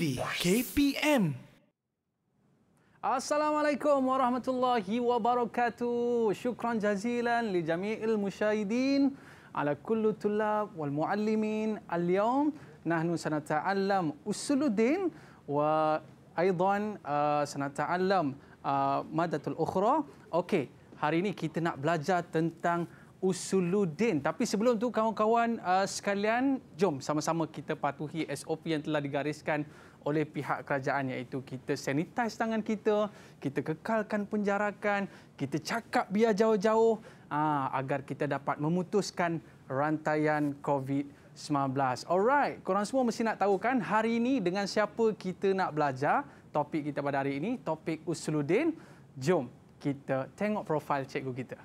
TV KPM. Assalamualaikum warahmatullahi wabarakatuh. Syukran jazilan li jami'il musyahidin ala kullu tulab wal muallimin. Al-yawm nahnu sanata'allam usuluddin wa aidan uh, sanata'allam uh, madatul ukhra. Okey, hari ini kita nak belajar tentang Usuluddin. Tapi sebelum tu kawan-kawan uh, sekalian, jom sama-sama kita patuhi SOP yang telah digariskan oleh pihak kerajaan iaitu kita sanitize tangan kita, kita kekalkan penjarakan, kita cakap biar jauh-jauh ah, agar kita dapat memutuskan rantaian COVID-19. Alright, korang semua mesti nak tahu kan hari ini dengan siapa kita nak belajar topik kita pada hari ini, topik Usludin. Jom kita tengok profil cikgu kita.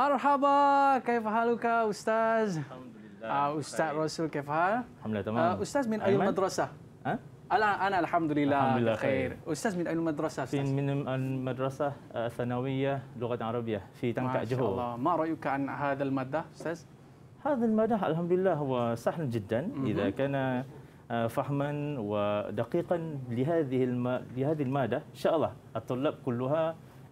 مرحبا كيف حالك أستاذ؟ الحمد لله آه، أستاذ رسول كيف حال؟ الحمد لله تمام آه، أستاذ من أي مدرسة؟ ها أنا أنا الحمد لله الحمد لله خير. أستاذ من أي مدرسة في من المدرسة آه، الثانوية لغة عربية في تنكا جهو ما شاء الله ما رأيك عن هذا المادة أستاذ؟ هذا المادة الحمد لله هو سهل جدا إذا كان فهما ودقيقا لهذه الم... لهذه المادة إن شاء الله الطلاب كلها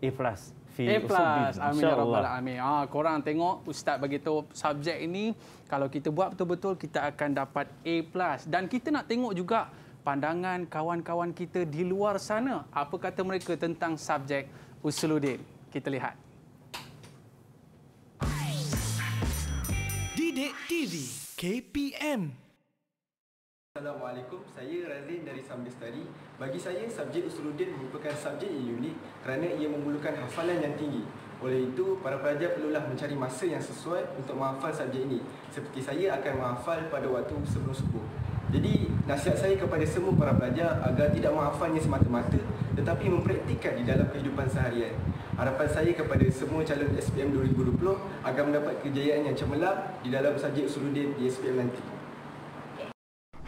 اي بلس fi A plus. Amin ya rabbal alamin. Ah korang tengok ustaz bagi tahu subjek ini kalau kita buat betul-betul kita akan dapat A plus dan kita nak tengok juga pandangan kawan-kawan kita di luar sana apa kata mereka tentang subjek Usuluddin. Kita lihat. Didik TV KPM Assalamualaikum, saya Razin dari Sambil Study. Bagi saya, subjek Usuluddin merupakan subjek yang unik kerana ia memerlukan hafalan yang tinggi. Oleh itu, para pelajar perlulah mencari masa yang sesuai untuk menghafal subjek ini. Seperti saya akan menghafal pada waktu sebelum subuh. Jadi, nasihat saya kepada semua para pelajar agar tidak menghafalnya semata-mata tetapi mempraktikkan di dalam kehidupan seharian. Harapan saya kepada semua calon SPM 2020 agar mendapat kejayaan yang cemerlang di dalam subjek Usuluddin di SPM nanti.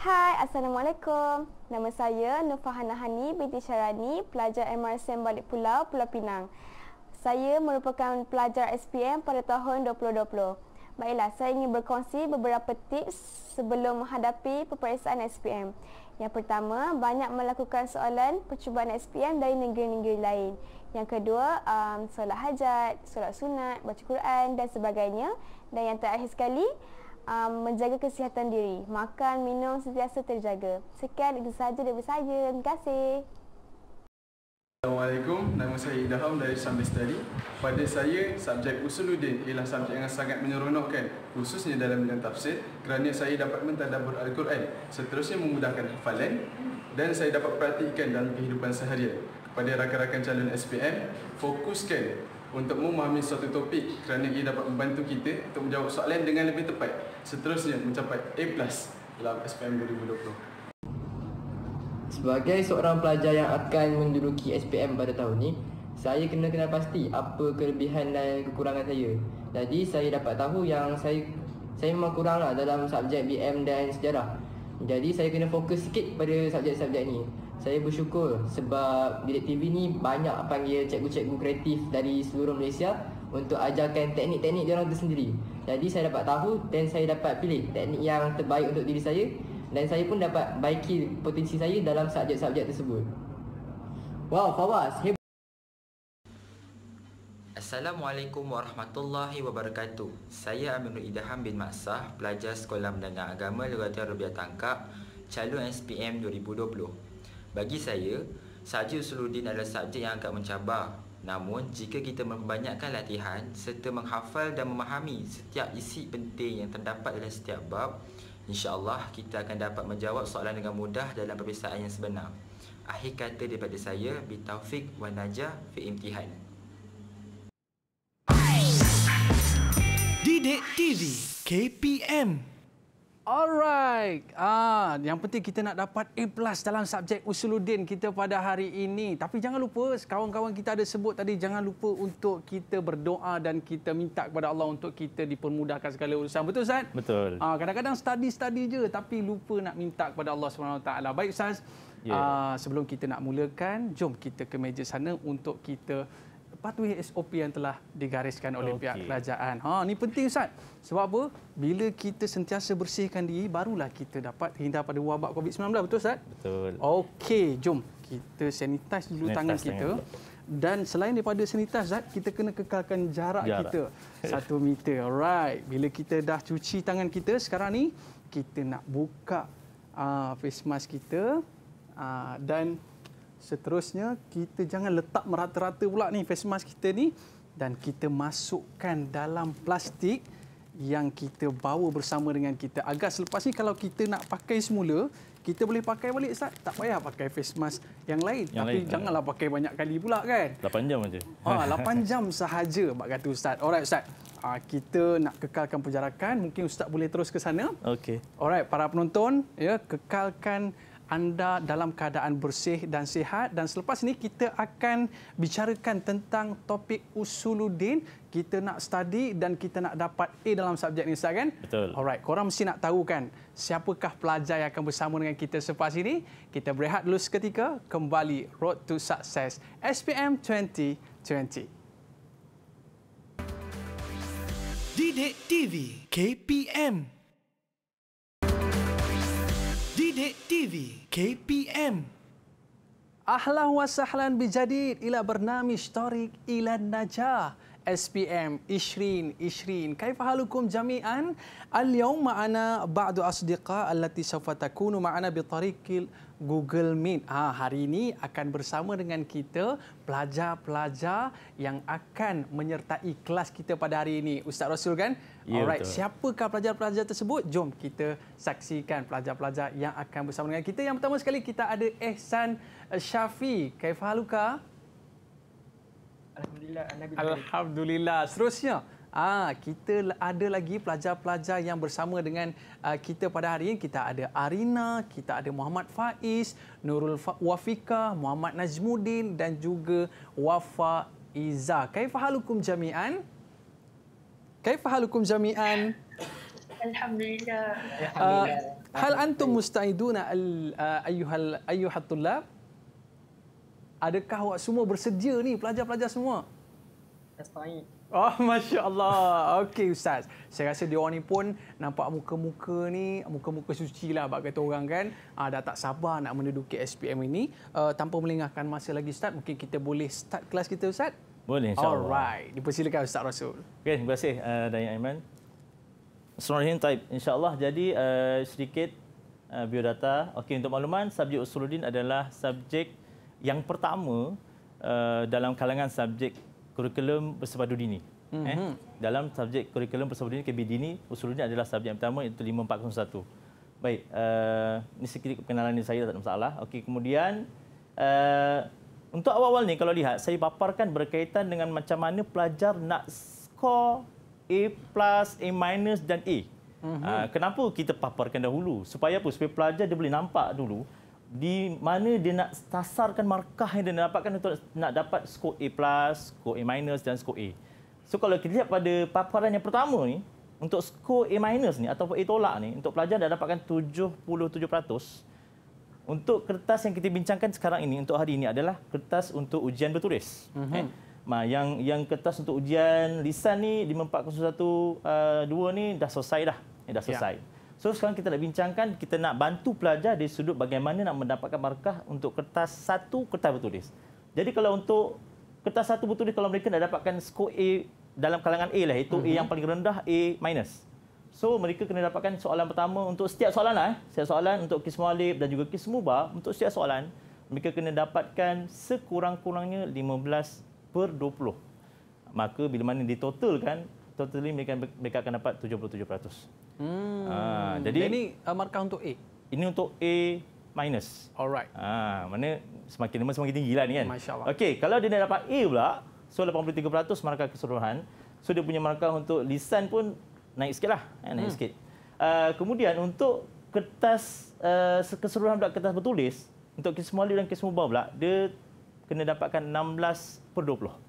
Hai, Assalamualaikum. Nama saya Nufahana Hani binti Syarani, pelajar MRSM Balik Pulau, Pulau Pinang. Saya merupakan pelajar SPM pada tahun 2020. Baiklah, saya ingin berkongsi beberapa tips sebelum menghadapi peperiksaan SPM. Yang pertama, banyak melakukan soalan percubaan SPM dari negeri-negeri lain. Yang kedua, um, solat hajat, solat sunat, baca Quran dan sebagainya. Dan yang terakhir sekali, um, menjaga kesihatan diri. Makan, minum sentiasa terjaga. Sekian itu sahaja daripada saya. Terima kasih. Assalamualaikum. Nama saya Idham dari Sambil Study. Pada saya, subjek Usuluddin ialah subjek yang sangat menyeronokkan khususnya dalam bidang tafsir kerana saya dapat mentadabur Al-Quran seterusnya memudahkan hafalan dan saya dapat perhatikan dalam kehidupan seharian. Kepada rakan-rakan calon SPM, fokuskan untuk memahami suatu topik kerana ia dapat membantu kita untuk menjawab soalan dengan lebih tepat seterusnya mencapai A+ dalam SPM 2020. Sebagai seorang pelajar yang akan menduduki SPM pada tahun ini, saya kena kenal pasti apa kelebihan dan kekurangan saya. Jadi saya dapat tahu yang saya saya memang kuranglah dalam subjek BM dan sejarah. Jadi saya kena fokus sikit pada subjek-subjek ini saya bersyukur sebab Bilik TV ni banyak panggil cikgu-cikgu kreatif dari seluruh Malaysia untuk ajarkan teknik-teknik dia orang sendiri. Jadi saya dapat tahu dan saya dapat pilih teknik yang terbaik untuk diri saya dan saya pun dapat baiki potensi saya dalam subjek-subjek tersebut. Wow, Fawaz, hebat. Assalamualaikum warahmatullahi wabarakatuh. Saya Aminul Idham bin Masah, pelajar Sekolah Menengah Agama Lurah Rubia Tangkap, calon SPM 2020. Bagi saya, saja Suludin adalah subjek yang agak mencabar. Namun, jika kita membanyakkan latihan serta menghafal dan memahami setiap isi penting yang terdapat dalam setiap bab, insyaAllah kita akan dapat menjawab soalan dengan mudah dalam perpisahan yang sebenar. Akhir kata daripada saya, bitaufik wa najah fi imtihan. Didik TV KPM Alright. Ah, yang penting kita nak dapat A+ dalam subjek Usuluddin kita pada hari ini. Tapi jangan lupa kawan-kawan kita ada sebut tadi jangan lupa untuk kita berdoa dan kita minta kepada Allah untuk kita dipermudahkan segala urusan. Betul Ustaz? Betul. Ah, kadang-kadang study-study je tapi lupa nak minta kepada Allah Subhanahu taala. Baik Ustaz. Yeah. Ah, sebelum kita nak mulakan, jom kita ke meja sana untuk kita patuhi SOP yang telah digariskan oleh okay. pihak kerajaan. Ha, ini penting Ustaz. Sebab apa? Bila kita sentiasa bersihkan diri, barulah kita dapat terhindar pada wabak COVID-19. Betul Ustaz? Betul. Okey, jom. Kita sanitize dulu sanitize tangan kita. Tangan. Dan selain daripada sanitize, Ustaz, kita kena kekalkan jarak, jarak. kita. Satu meter. Alright. Bila kita dah cuci tangan kita sekarang ni, kita nak buka uh, face mask kita. Uh, dan seterusnya kita jangan letak merata-rata pula ni face mask kita ni dan kita masukkan dalam plastik yang kita bawa bersama dengan kita agar selepas ni kalau kita nak pakai semula kita boleh pakai balik Ustaz tak payah pakai face mask yang lain yang tapi lain, ya. janganlah pakai banyak kali pula kan 8 jam saja ha, 8 jam sahaja Pak kata Ustaz alright Ustaz Ha, kita nak kekalkan penjarakan. Mungkin Ustaz boleh terus ke sana. Okey. Alright, para penonton, ya, kekalkan anda dalam keadaan bersih dan sihat dan selepas ini kita akan bicarakan tentang topik usuludin kita nak study dan kita nak dapat A dalam subjek ni Ustaz kan? Betul. Alright, korang mesti nak tahu kan siapakah pelajar yang akan bersama dengan kita selepas ini. Kita berehat dulu seketika, kembali Road to Success SPM 2020. Didik TV KPM Jadid TV KPM. Ahlan wa sahlan bijadid ila bernami Torik ila Najah. SPM Ishrin Ishrin. Kaifa halukum jami'an? Al-yawm ma'ana ba'du asdiqa allati sawfa takunu ma'ana bi tariqil Google Meet. Ha, hari ini akan bersama dengan kita pelajar-pelajar yang akan menyertai kelas kita pada hari ini. Ustaz Rasul kan? Ya, Alright, betul. siapakah pelajar-pelajar tersebut? Jom kita saksikan pelajar-pelajar yang akan bersama dengan kita. Yang pertama sekali kita ada Ehsan Syafi. Kaifa haluka? Alhamdulillah. Alhamdulillah. Seterusnya, ah kita ada lagi pelajar-pelajar yang bersama dengan ah, kita pada hari ini. Kita ada Arina, kita ada Muhammad Faiz, Nurul Wafika, Muhammad Najmudin dan juga Wafa Iza. Kaifahalukum jami'an? Kaifahalukum jami'an? Alhamdulillah. Alhamdulillah. Hal antum mustaiduna ah, Ayyuhal uh, ayuhal, adakah awak semua bersedia ni pelajar-pelajar semua? Oh, Masya Allah. Okey, Ustaz. Saya rasa dia orang ni pun nampak muka-muka ni, muka-muka suci lah bak kata orang kan. Uh, dah tak sabar nak menduduki SPM ini. Uh, tanpa melengahkan masa lagi, Ustaz, mungkin kita boleh start kelas kita, Ustaz? Boleh, insyaAllah. Alright. Dipersilakan Ustaz Rasul. Okey, terima kasih, uh, Dayang Aiman. Assalamualaikum, Taib. InsyaAllah, jadi uh, sedikit uh, biodata. Okey, untuk makluman, subjek Usuludin adalah subjek yang pertama uh, dalam kalangan subjek kurikulum bersepadu dini. Mm-hmm. Eh? Mhm. Dalam subjek kurikulum bersepadu dini KBD ini usulnya adalah subjek yang pertama iaitu 5401. Baik, uh, ini sedikit perkenalan ini saya tak ada masalah. Okey, kemudian uh, untuk awal-awal ni kalau lihat saya paparkan berkaitan dengan macam mana pelajar nak skor A plus, A minus dan A. Mm-hmm. kenapa kita paparkan dahulu? Supaya apa? Supaya pelajar dia boleh nampak dulu di mana dia nak sasarkan markah yang dia nak dapatkan untuk nak dapat skor A+, plus, skor A- minus dan skor A. So kalau kita lihat pada paparan yang pertama ni, untuk skor A- minus ni ataupun A tolak ni, untuk pelajar dah dapatkan 77%. Untuk kertas yang kita bincangkan sekarang ini, untuk hari ini adalah kertas untuk ujian bertulis. Mm-hmm. Eh? Ma, yang yang kertas untuk ujian lisan ni, 5401-2 uh, eh, ni dah selesai dah. Eh, dah ya. selesai. Yeah. So sekarang kita nak bincangkan, kita nak bantu pelajar di sudut bagaimana nak mendapatkan markah untuk kertas satu, kertas bertulis. Jadi kalau untuk kertas satu bertulis, kalau mereka nak dapatkan skor A dalam kalangan A lah, itu mm-hmm. A mhm. yang paling rendah, A minus. So mereka kena dapatkan soalan pertama untuk setiap soalan lah. Eh. Setiap soalan untuk kis mualib dan juga kis mubah, untuk setiap soalan, mereka kena dapatkan sekurang-kurangnya 15 per 20. Maka bila mana ditotalkan, totally mereka mereka akan dapat 77%. Hmm. Ha, jadi ini uh, markah untuk A. Ini untuk A minus. Alright. Ha, mana semakin lemah semakin tinggi lah ni kan. Masya-Allah. Okey, kalau dia dapat A pula, so 83% markah keseluruhan. So dia punya markah untuk lisan pun naik sikit lah. Eh, naik hmm. sikit. Uh, kemudian untuk kertas uh, keseluruhan pula kertas bertulis, untuk kes mualid dan kes mubah pula, dia kena dapatkan 16 per 20.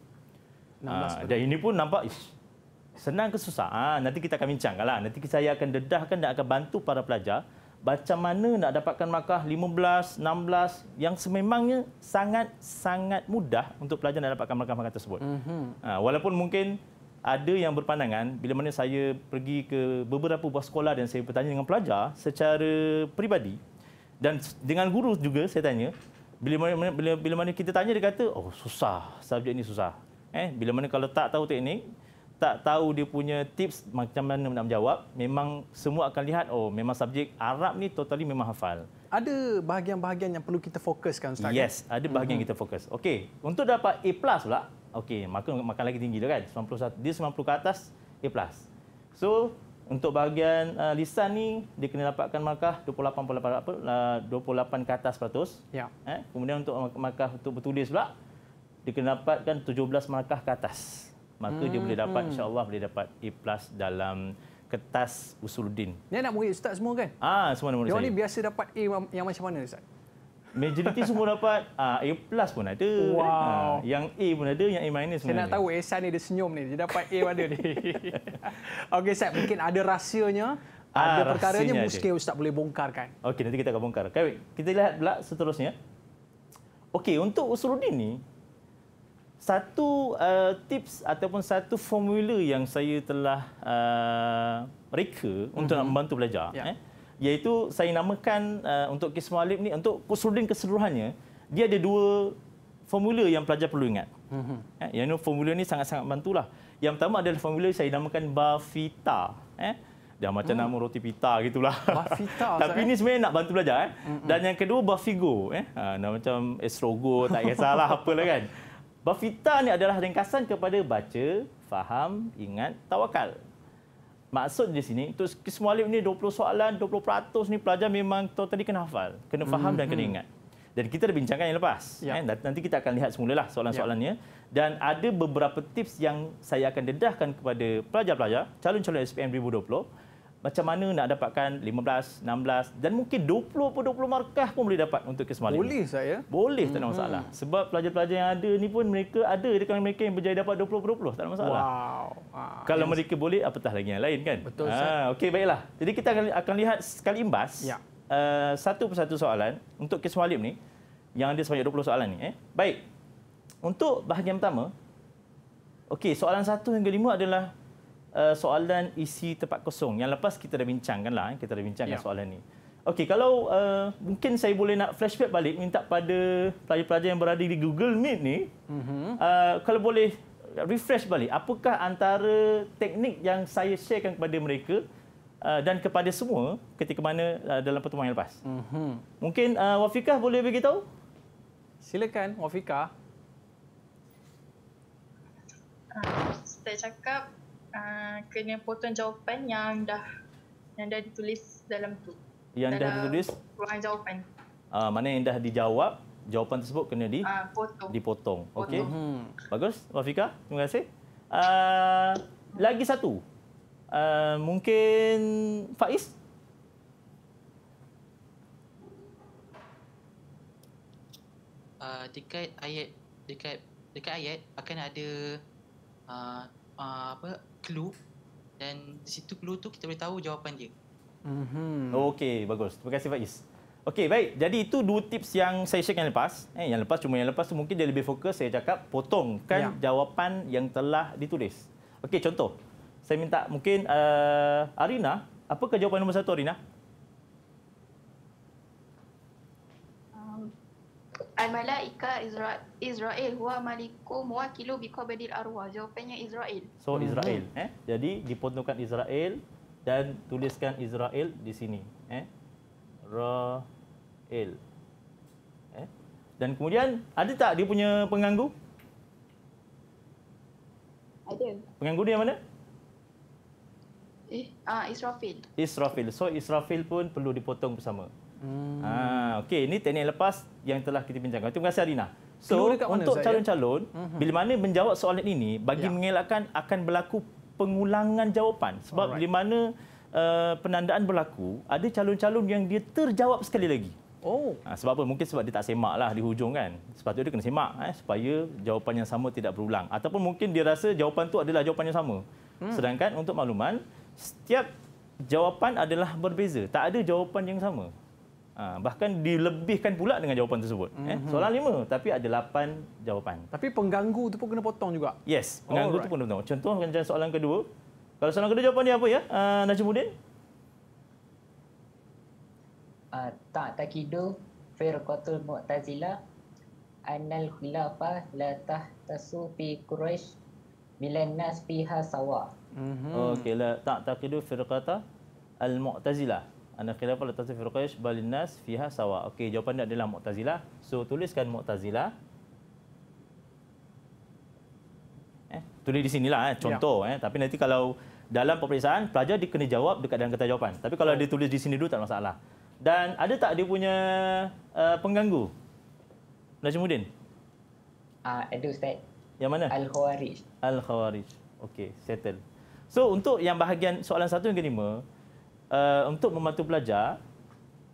16 per dan ini pun nampak, ish, Senang ke susah? Ha, nanti kita akan bincangkan. Lah. Nanti saya akan dedahkan dan akan bantu para pelajar macam mana nak dapatkan markah 15, 16 yang sememangnya sangat-sangat mudah untuk pelajar nak dapatkan markah-markah tersebut. Mm-hmm. Ha, walaupun mungkin ada yang berpandangan bila mana saya pergi ke beberapa buah sekolah dan saya bertanya dengan pelajar secara peribadi dan dengan guru juga saya tanya, bila mana, bila, bila mana kita tanya dia kata, oh susah, subjek ini susah. Eh, bila mana kalau tak tahu teknik, tak tahu dia punya tips macam mana nak menjawab, memang semua akan lihat, oh memang subjek Arab ni totally memang hafal. Ada bahagian-bahagian yang perlu kita fokuskan Ustaz? Yes, kan? ada bahagian mm-hmm. kita fokus. Okey, untuk dapat A plus pula, okey, makan, makan lagi tinggi dah kan? 91, dia 90 ke atas, A plus. So, untuk bahagian uh, lisan ni, dia kena dapatkan markah 28, 28, uh, 28 ke atas peratus. Ya. Eh? Kemudian untuk markah untuk bertulis pula, dia kena dapatkan 17 markah ke atas maka hmm. dia boleh dapat hmm. insyaallah boleh dapat A+ plus dalam kertas usuluddin. Ni nak murid ustaz semua kan? Ah semua murid. Yang ni biasa dapat A yang macam mana ustaz? Majoriti semua dapat uh, A plus pun ada. Wow. Uh, yang A pun ada, yang A minus pun ada. Saya nak tahu Ehsan ni dia senyum ni. Dia dapat A mana ni? Okey, Ustaz. Mungkin ada rahsianya. Ah, ada perkaranya mungkin Ustaz boleh bongkarkan. Okey, nanti kita akan bongkar. Okay, kita lihat pula seterusnya. Okey, untuk Usuluddin ni, satu uh, tips ataupun satu formula yang saya telah uh, reka mm-hmm. untuk mhm. nak membantu pelajar, ya. eh, iaitu saya namakan uh, untuk kes mualib ni untuk kursudin keseluruhannya dia ada dua formula yang pelajar perlu ingat. mm Eh, yang formula ni sangat-sangat bantulah. Yang pertama adalah formula saya namakan bafita eh. Dia macam mm. nama roti pita gitulah. Bafita. Tapi ini eh? sebenarnya nak bantu pelajar. eh. Mm-mm. Dan yang kedua bafigo eh. Ha, nama macam esrogo tak kisahlah apalah kan. Bafita ni adalah ringkasan kepada baca, faham, ingat, tawakal. Maksud di sini, untuk kismualib ni 20 soalan, 20% peratus ni pelajar memang totally kena hafal. Kena hmm, faham hmm dan kena ingat. Dan kita dah bincangkan yang lepas. Yeah. Eh, nanti kita akan lihat semula lah soalan-soalannya. Yeah. Dan ada beberapa tips yang saya akan dedahkan kepada pelajar-pelajar, calon-calon SPM 2020 macam mana nak dapatkan 15, 16 dan mungkin 20 pun 20 markah pun boleh dapat untuk kes malam Boleh ini. saya. Boleh, tak ada hmm masalah. Sebab pelajar-pelajar yang ada ni pun mereka ada dekat mereka yang berjaya dapat 20 20, tak ada masalah. Wow. Ah, Kalau yes. mereka boleh apatah lagi yang lain kan? Betul. ah, okey baiklah. Jadi kita akan, akan lihat sekali imbas. Ya. Uh, satu persatu soalan untuk kes malam ni yang ada sebanyak 20 soalan ni eh. Baik. Untuk bahagian pertama Okey, soalan satu hingga lima adalah uh, soalan isi tempat kosong yang lepas kita dah bincangkan lah eh, kita dah bincangkan ya. soalan ni okey kalau uh, mungkin saya boleh nak flashback balik minta pada pelajar-pelajar yang berada di Google Meet ni uh-huh. uh, kalau boleh refresh balik apakah antara teknik yang saya sharekan kepada mereka uh, dan kepada semua ketika mana uh, dalam pertemuan yang lepas. Mm-hmm. Mungkin uh, Wafikah boleh beritahu? Silakan Wafikah. Uh, ah, saya cakap Ah, kena potong jawapan yang dah yang dah ditulis dalam tu. Yang dalam dah ditulis? Ruang jawapan. Uh, mana yang dah dijawab, jawapan tersebut kena di, uh, potong. dipotong. Potong. Okay. Hmm. Bagus, Rafika. Terima kasih. Uh, lagi satu. Uh, mungkin Faiz? Uh, dekat ayat dekat dekat ayat akan ada uh, uh, apa clue dan di situ clue tu kita boleh tahu jawapan dia. Mm-hmm. Okey, bagus. Terima kasih Faiz. Okey, baik. Jadi itu dua tips yang saya share yang lepas. Eh, yang lepas cuma yang lepas tu mungkin dia lebih fokus saya cakap potong kan ya. jawapan yang telah ditulis. Okey, contoh. Saya minta mungkin uh, Arina, ke jawapan nombor satu Arina? Al-Malaika Isra Israel huwa malikum wakilu biqabadil arwah. Jawapannya Israel. So hmm. Israel. Eh? Jadi dipotongkan Israel dan tuliskan Israel di sini. Eh? ra il, Eh? Dan kemudian ada tak dia punya pengganggu? Ada. Pengganggu dia mana? Eh, ah Israfil. Israfil. So Israfil pun perlu dipotong bersama. Hmm. Ha, okey, ini teknik lepas yang telah kita bincangkan. Terima kasih Alina. So, untuk ya? calon-calon, ya? bila mana menjawab soalan ini bagi ya. mengelakkan akan berlaku pengulangan jawapan sebab Alright. bila mana uh, penandaan berlaku, ada calon-calon yang dia terjawab sekali lagi. Oh. Ha, sebab apa? Mungkin sebab dia tak semak lah di hujung kan. Sebab tu dia kena semak eh, supaya jawapan yang sama tidak berulang. Ataupun mungkin dia rasa jawapan itu adalah jawapan yang sama. Hmm. Sedangkan untuk makluman, setiap jawapan adalah berbeza. Tak ada jawapan yang sama. Ha, bahkan dilebihkan pula dengan jawapan tersebut. Mm -hmm. Soalan lima, tapi ada lapan jawapan. Tapi pengganggu itu pun kena potong juga? Yes, pengganggu itu pun kena potong. Contoh macam soalan kedua. Kalau soalan kedua jawapan dia apa ya, uh, ha, Najibuddin? Uh, ah, tak takidu firqatul mu'tazila annal khilafah la tahtasu fi quraish milan nas fiha sawa. Mm -hmm. Okeylah, tak takidu firqata al mu'tazila anna khilafa la tasfirqish balin nas fiha sawa. Okey, jawapan dia adalah Mu'tazilah. So tuliskan Mu'tazilah. Eh, tulis di sinilah eh contoh ya. eh tapi nanti kalau dalam peperiksaan pelajar dia kena jawab dekat dalam kertas jawapan. Tapi kalau ya. dia tulis di sini dulu tak masalah. Dan ada tak dia punya uh, pengganggu? Najmudin. Ah, uh, ada ustaz. Yang mana? Al-Khawarij. Al-Khawarij. Okey, settle. So untuk yang bahagian soalan satu yang kelima, Eh, untuk membantu pelajar,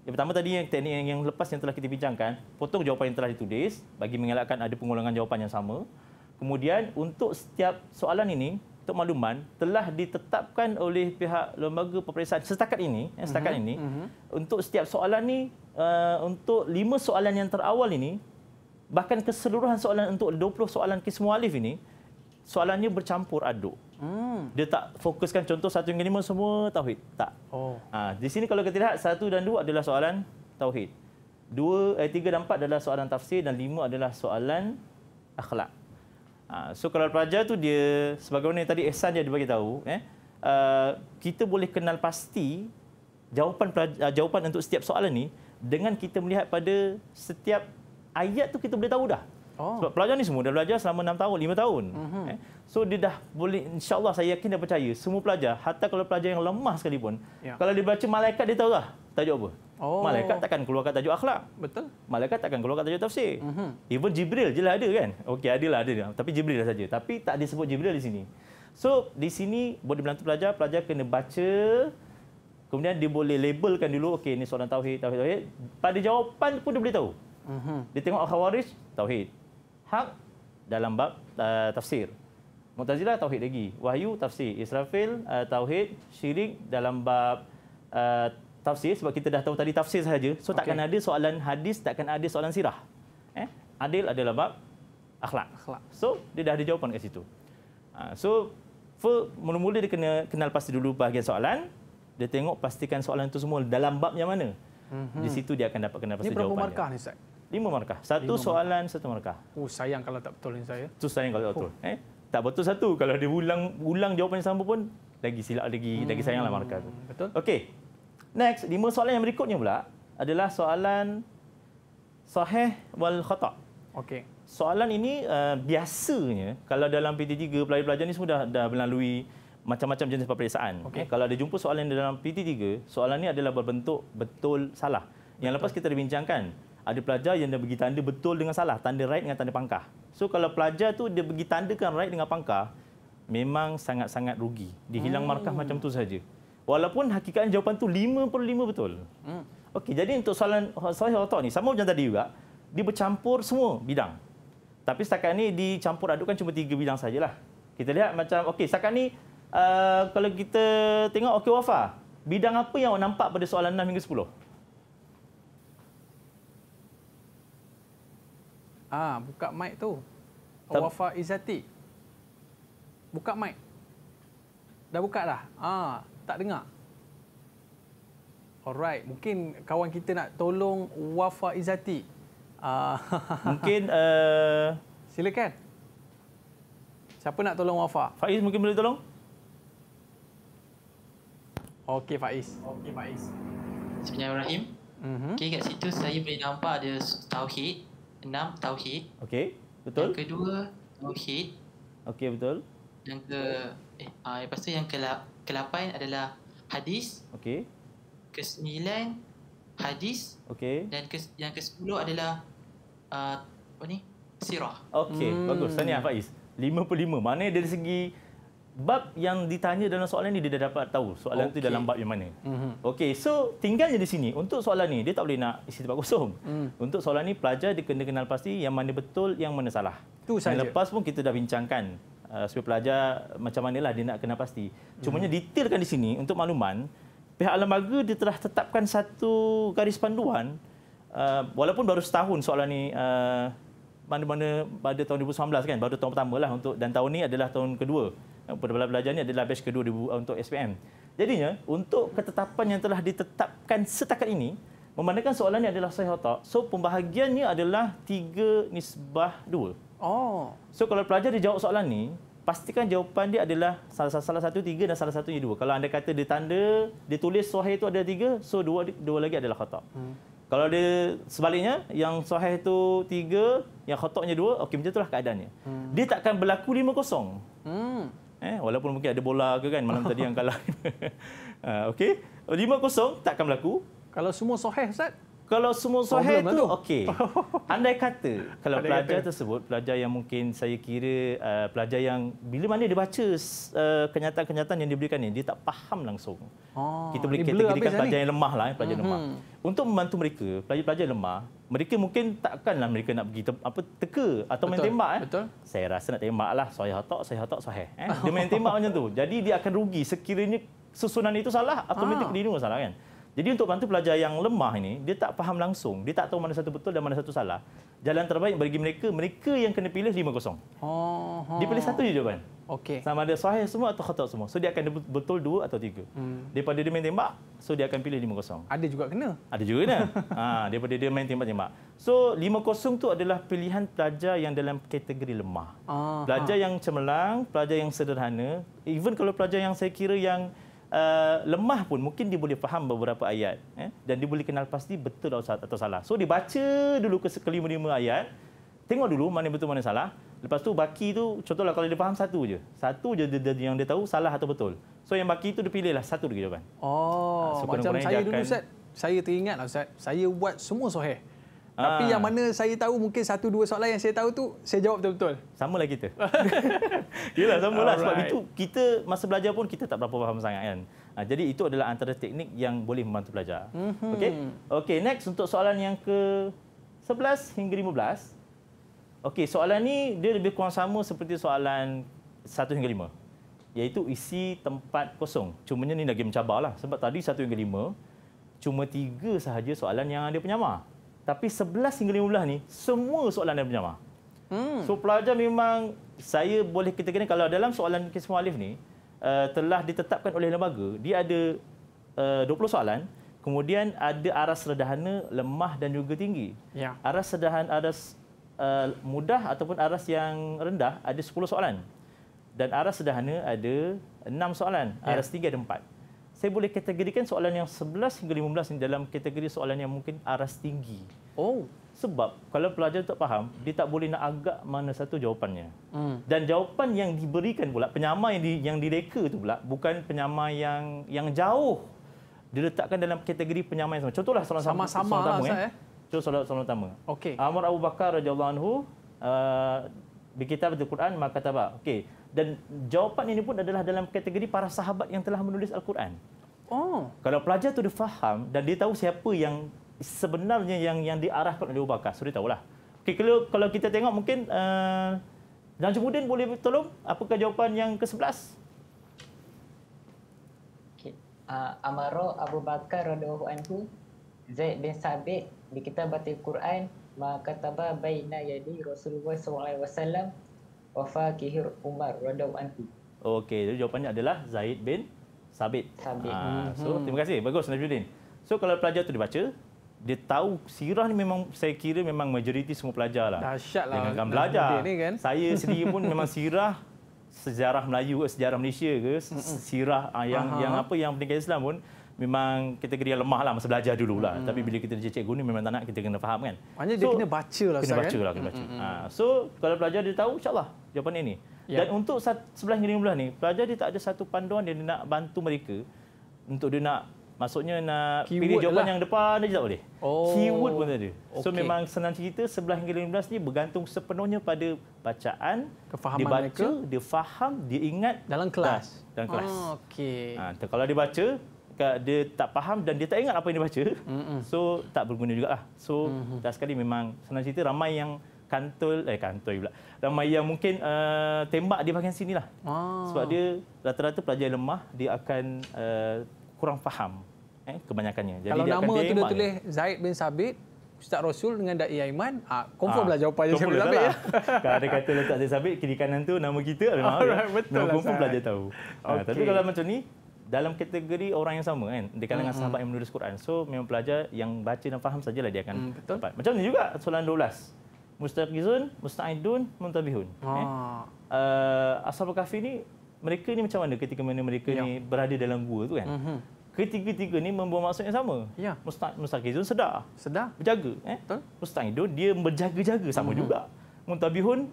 yang pertama tadi yang teknik yang, yang lepas yang telah kita bincangkan, potong jawapan yang telah ditulis bagi mengelakkan ada pengulangan jawapan yang sama. Kemudian untuk setiap soalan ini, untuk makluman telah ditetapkan oleh pihak lembaga peperiksaan setakat ini, eh, setakat uh-huh. ini uh-huh. untuk setiap soalan ini, uh, eh, untuk lima soalan yang terawal ini bahkan keseluruhan soalan untuk 20 soalan kismualif ini soalannya bercampur aduk. Hmm. Dia tak fokuskan contoh satu hingga lima semua tauhid. Tak. Oh. Ha, di sini kalau kita lihat satu dan dua adalah soalan tauhid. Dua, eh, tiga dan empat adalah soalan tafsir dan lima adalah soalan akhlak. Ha, so kalau pelajar tu dia sebagaimana tadi Ehsan dia bagi tahu, eh, uh, kita boleh kenal pasti jawapan uh, jawapan untuk setiap soalan ni dengan kita melihat pada setiap ayat tu kita boleh tahu dah Oh. Sebab pelajar ni semua dah belajar selama 6 tahun, 5 tahun. Mm-hmm. So dia dah boleh insya-Allah saya yakin dan percaya semua pelajar, hatta kalau pelajar yang lemah sekalipun, yeah. kalau dia baca malaikat dia tahulah tajuk apa. Oh. Malaikat takkan keluarkan tajuk akhlak. Betul. Malaikat takkan keluarkan tajuk tafsir. Mm-hmm. Even Jibril je lah ada kan. Okey, ada lah ada. Lah. Tapi Jibril lah saja. Tapi tak disebut Jibril di sini. So di sini boleh bantu pelajar, pelajar kena baca Kemudian dia boleh labelkan dulu, okey ini soalan tauhid, tauhid, tauhid. Pada jawapan pun dia boleh tahu. Mm-hmm. Dia tengok al-khawarij, tauhid hak dalam bab uh, tafsir. Mu'tazilah tauhid lagi. Wahyu tafsir. Israfil uh, tauhid syirik dalam bab uh, tafsir sebab kita dah tahu tadi tafsir saja. So okay. takkan ada soalan hadis, takkan ada soalan sirah. Eh? Adil adalah bab akhlak. akhlak. So dia dah ada jawapan kat situ. Uh, so for mula-mula dia kena kenal pasti dulu bahagian soalan. Dia tengok pastikan soalan itu semua dalam bab yang mana. Mm-hmm. Di situ dia akan dapat kenal pasti jawapan. Ini berapa markah ni Ustaz? Lima markah. Satu lima soalan, markah. satu markah. Oh, sayang kalau tak betul saya. Itu sayang kalau tak betul. Oh. Eh? Tak betul satu. Kalau dia ulang, ulang jawapan yang sama pun, lagi silap lagi, hmm. lagi sayanglah markah tu. Betul. Okey. Next, lima soalan yang berikutnya pula adalah soalan sahih wal khata. Okey. Soalan ini uh, biasanya kalau dalam PT3 pelajar-pelajar ini semua dah, dah melalui macam-macam jenis peperiksaan. Okay. Eh, kalau ada jumpa soalan dalam PT3, soalan ini adalah berbentuk betul salah. Yang betul. lepas kita dibincangkan, ada pelajar yang dia bagi tanda betul dengan salah, tanda right dengan tanda pangkah. So kalau pelajar tu dia bagi tandakan right dengan pangkah, memang sangat-sangat rugi. Dia hilang hmm. markah macam tu saja. Walaupun hakikat jawapan tu 5 per 5 betul. Hmm. Okey, jadi untuk soalan soal atau ni, sama macam tadi juga, dia bercampur semua bidang. Tapi setakat ni dicampur adukkan cuma tiga bidang sajalah. Kita lihat macam, okey, setakat ni uh, kalau kita tengok, okey Wafa, bidang apa yang awak nampak pada soalan 6 hingga 10? Ah, buka mic tu. Tam- Wafa Izati. Buka mic. Dah buka dah. Ah, tak dengar. Alright, mungkin kawan kita nak tolong Wafa Izati. Ah. Mungkin uh... silakan. Siapa nak tolong Wafa? Faiz mungkin boleh tolong? Okey Faiz. Okey Faiz. Bismillahirrahmanirrahim. Mm-hmm. Okey kat situ saya boleh nampak ada tauhid enam tauhid. Okey. Betul. Yang kedua tauhid. Okey betul. Yang ke eh ah lepas tu yang ke-8 adalah hadis. Okey. Ke-9 hadis. Okey. Dan ke yang ke-10 adalah uh, apa ni? Sirah. Okey, hmm. bagus. Tanya Faiz. 55. Mana dari segi bab yang ditanya dalam soalan ni dia dah dapat tahu soalan okay. tu dalam bab yang mana. Mm-hmm. Okey, so tinggalnya di sini untuk soalan ni dia tak boleh nak isi tempat kosong. Mm. Untuk soalan ni pelajar dia kena kenal pasti yang mana betul yang mana salah. Tu saja. Lepas pun kita dah bincangkan uh, supaya pelajar macam manalah dia nak kenal pasti. Cuma mm. detailkan di sini untuk makluman pihak lembaga dia telah tetapkan satu garis panduan uh, walaupun baru setahun soalan ni uh, mana-mana pada tahun 2019 kan baru tahun pertama lah untuk dan tahun ni adalah tahun kedua belajar ini adalah batch kedua untuk SPM. Jadinya, untuk ketetapan yang telah ditetapkan setakat ini, memandangkan soalan ini adalah sahih otak, so pembahagiannya adalah tiga nisbah dua. Oh. So kalau pelajar dia jawab soalan ni, pastikan jawapan dia adalah salah, salah satu tiga dan salah satu dua. Kalau anda kata dia tanda, dia tulis sahih itu ada tiga, so dua lagi adalah khotak. Hmm. Kalau dia sebaliknya, yang sahih itu tiga, yang khotoknya dua, okey macam itulah keadaannya. Hmm. Dia takkan berlaku lima kosong. Hmm. Eh, walaupun mungkin ada bola ke kan malam tadi yang kalah. uh, okay. 5-0 tak akan berlaku. Kalau semua soheh, Ustaz? Kalau semua soheh lah tu, okey. Andai kata, kalau Andai pelajar kata. tersebut, pelajar yang mungkin saya kira, uh, pelajar yang bila mana dia baca uh, kenyataan-kenyataan yang diberikan ini, dia tak faham langsung. Oh, Kita boleh kategorikan lah pelajar yang lemah. Lah, eh, pelajar mm -hmm. lemah. Untuk membantu mereka, pelajar-pelajar lemah, mereka mungkin takkanlah mereka nak pergi apa teka atau betul, main tembak eh. Betul. Saya rasa nak tembak lah, saya hatak saya hatak sahih eh. Dia main tembak macam tu. Jadi dia akan rugi sekiranya susunan itu salah atau ah. mereka kedinu salah kan. Jadi untuk bantu pelajar yang lemah ini, dia tak faham langsung, dia tak tahu mana satu betul dan mana satu salah. Jalan terbaik bagi mereka, mereka yang kena pilih 5-0. Oh, oh. Dia pilih satu je jawapan. Okay. Sama ada sahih semua atau khatak semua. So dia akan betul dua atau tiga. Hmm. Daripada dia main tembak, so dia akan pilih 5-0. Ada juga kena. Ada juga kena. ha, daripada dia main tembak-tembak. So 5-0 tu adalah pilihan pelajar yang dalam kategori lemah. Oh, pelajar yang cemerlang, pelajar yang sederhana. Even kalau pelajar yang saya kira yang Uh, lemah pun mungkin dia boleh faham beberapa ayat eh? dan dia boleh kenal pasti betul atau salah. So dia baca dulu ke kelima-lima ayat, tengok dulu mana betul mana salah. Lepas tu baki tu contohlah kalau dia faham satu je. Satu je dia, dia, yang dia tahu salah atau betul. So yang baki tu dia lah satu lagi jawapan. Oh, ha, so, macam saya dulu Ustaz. Saya teringat lah Saya buat semua soheh. Ha. Tapi ah. yang mana saya tahu mungkin satu dua soalan yang saya tahu tu saya jawab betul-betul. lah kita. Yalah sama lah. sebab itu kita masa belajar pun kita tak berapa faham sangat kan. Ha, jadi itu adalah antara teknik yang boleh membantu pelajar. Mm-hmm. Okey. Okey next untuk soalan yang ke 11 hingga 15. Okey soalan ni dia lebih kurang sama seperti soalan 1 hingga 5 iaitu isi tempat kosong. Cuma ni lagi mencabarlah sebab tadi satu hingga kelima cuma tiga sahaja soalan yang ada penyamar. Tapi 11 hingga 15 ni semua soalan yang penjamah. Hmm. So pelajar memang saya boleh kita kena kalau dalam soalan kisah mualif ni uh, telah ditetapkan oleh lembaga, dia ada eh, uh, 20 soalan, kemudian ada aras sederhana, lemah dan juga tinggi. Ya. Aras sederhana, aras uh, mudah ataupun aras yang rendah ada 10 soalan. Dan aras sederhana ada 6 soalan, ya. aras ya. tinggi ada 4 saya boleh kategorikan soalan yang 11 hingga 15 ini dalam kategori soalan yang mungkin aras tinggi. Oh. Sebab kalau pelajar tak faham, dia tak boleh nak agak mana satu jawapannya. Hmm. Dan jawapan yang diberikan pula, penyama yang, di, yang direka tu pula, bukan penyama yang yang jauh. Diletakkan dalam kategori penyama yang sama. Contohlah soalan sama -sama soalan utama. Lah, eh. Eh. Contoh soalan, soalan utama. Okay. Amr Abu Bakar radhiyallahu anhu uh, berkitab di Quran, maka tabak. Okay dan jawapan ini pun adalah dalam kategori para sahabat yang telah menulis al-Quran. Oh. Kalau pelajar tu difaham dan dia tahu siapa yang sebenarnya yang yang diarahkan oleh Abu Bakar, so dia tahulah. Okey kalau kalau kita tengok mungkin uh, Dan Jumudin boleh tolong apakah jawapan yang ke-11? Uh, Amaro Abu Bakar radhiyallahu anhu Zaid bin Sabit di kitab Al-Quran maka kataba baina yadi Rasulullah sallallahu alaihi wasallam Wafa Kihir Umar Radaw Anti. Okey, jadi jawapannya adalah Zaid bin Sabit. Sabit. Ah, mhm. so, terima kasih. Bagus, Najuddin. So, kalau pelajar tu dibaca, dia tahu sirah ni memang saya kira memang majoriti semua pelajar lah. Dahsyat lah. Dengan belajar. kan? Saya sendiri pun memang sirah sejarah Melayu ke, eh, sejarah Malaysia ke, sirah ah, yang, yang apa yang pendidikan Islam pun, memang kategori yang lemah lah masa belajar dulu lah. Hmm. Tapi bila kita jadi cikgu ni memang tak nak kita kena faham kan. Maknanya so, dia kan? kena baca lah. Kena baca lah. Kan? Kena Hmm. Ha, hmm. so kalau pelajar dia tahu insyaAllah jawapan ini. Ya. Dan untuk sebelah hingga lima ni, pelajar dia tak ada satu panduan dia nak bantu mereka untuk dia nak Maksudnya nak Keyword pilih jawapan lah. yang depan dia tak boleh. Oh. Keyword pun tak ada. So memang senang cerita sebelah hingga lima belas ni bergantung sepenuhnya pada bacaan, kefahaman dia baca, mereka. dia faham, dia ingat dalam kelas. Ha, dalam kelas. Oh, ah, okay. ha, kalau dia baca, dia tak faham dan dia tak ingat apa yang dia baca. Mm-mm. So tak berguna juga lah. So mm-hmm. dah sekali memang senang cerita ramai yang kantul eh kantul pula. Ramai yang mungkin uh, tembak di bahagian sinilah. Ah. Sebab dia rata-rata pelajar lemah dia akan uh, kurang faham eh kebanyakannya. Jadi Kalau dia nama akan tu dia tulis Zaid bin Sabit Ustaz Rasul dengan Da'i Aiman, ah, confirm ah, lah jawapannya Zain bin Sabit. Lah. Kalau ada kata letak Zain Sabit, kiri kanan tu nama kita memang. Right, betul nama lah, confirm pelajar tahu. Okay. Ah, ha, tapi kalau macam ni, dalam kategori orang yang sama kan di kalangan mm-hmm. sahabat yang menulis Quran. So memang pelajar yang baca dan faham sajalah dia akan mm, dapat. Macam ni juga soalan 12. Mustaqizun, musta'idun, muntabihun. Ha. Eh. Uh, Ashabul Kahfi ni mereka ni macam mana ketika mana mereka yeah. ni ya. berada dalam gua tu kan? Mm-hmm. Ketiga-tiga ni membawa maksud yang sama. Ya. Mustaq Mustaqizun sedar. Sedar. Berjaga, eh? Betul. dia berjaga-jaga sama mm-hmm. juga. Muntabihun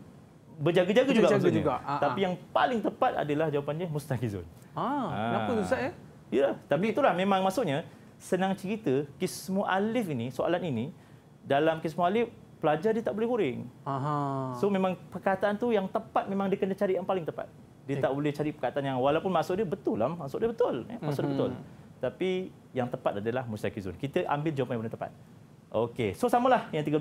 berjaga-jaga, berjaga-jaga juga. Berjaga juga. Ah, Tapi ah. yang paling tepat adalah jawapannya Mustaqizun. Ah, ha. kenapa tu ah. Ustaz eh? Ya, tapi itulah memang maksudnya senang cerita kismu alif ini, soalan ini dalam kismu alif pelajar dia tak boleh goreng. Aha. So memang perkataan tu yang tepat memang dia kena cari yang paling tepat. Dia tak eh. boleh cari perkataan yang walaupun maksud dia betul lah, maksud dia betul, eh? maksud dia mhm. betul. Tapi yang tepat adalah mustaqizun. Kita ambil jawapan yang benar tepat. Okey. So samalah yang 13,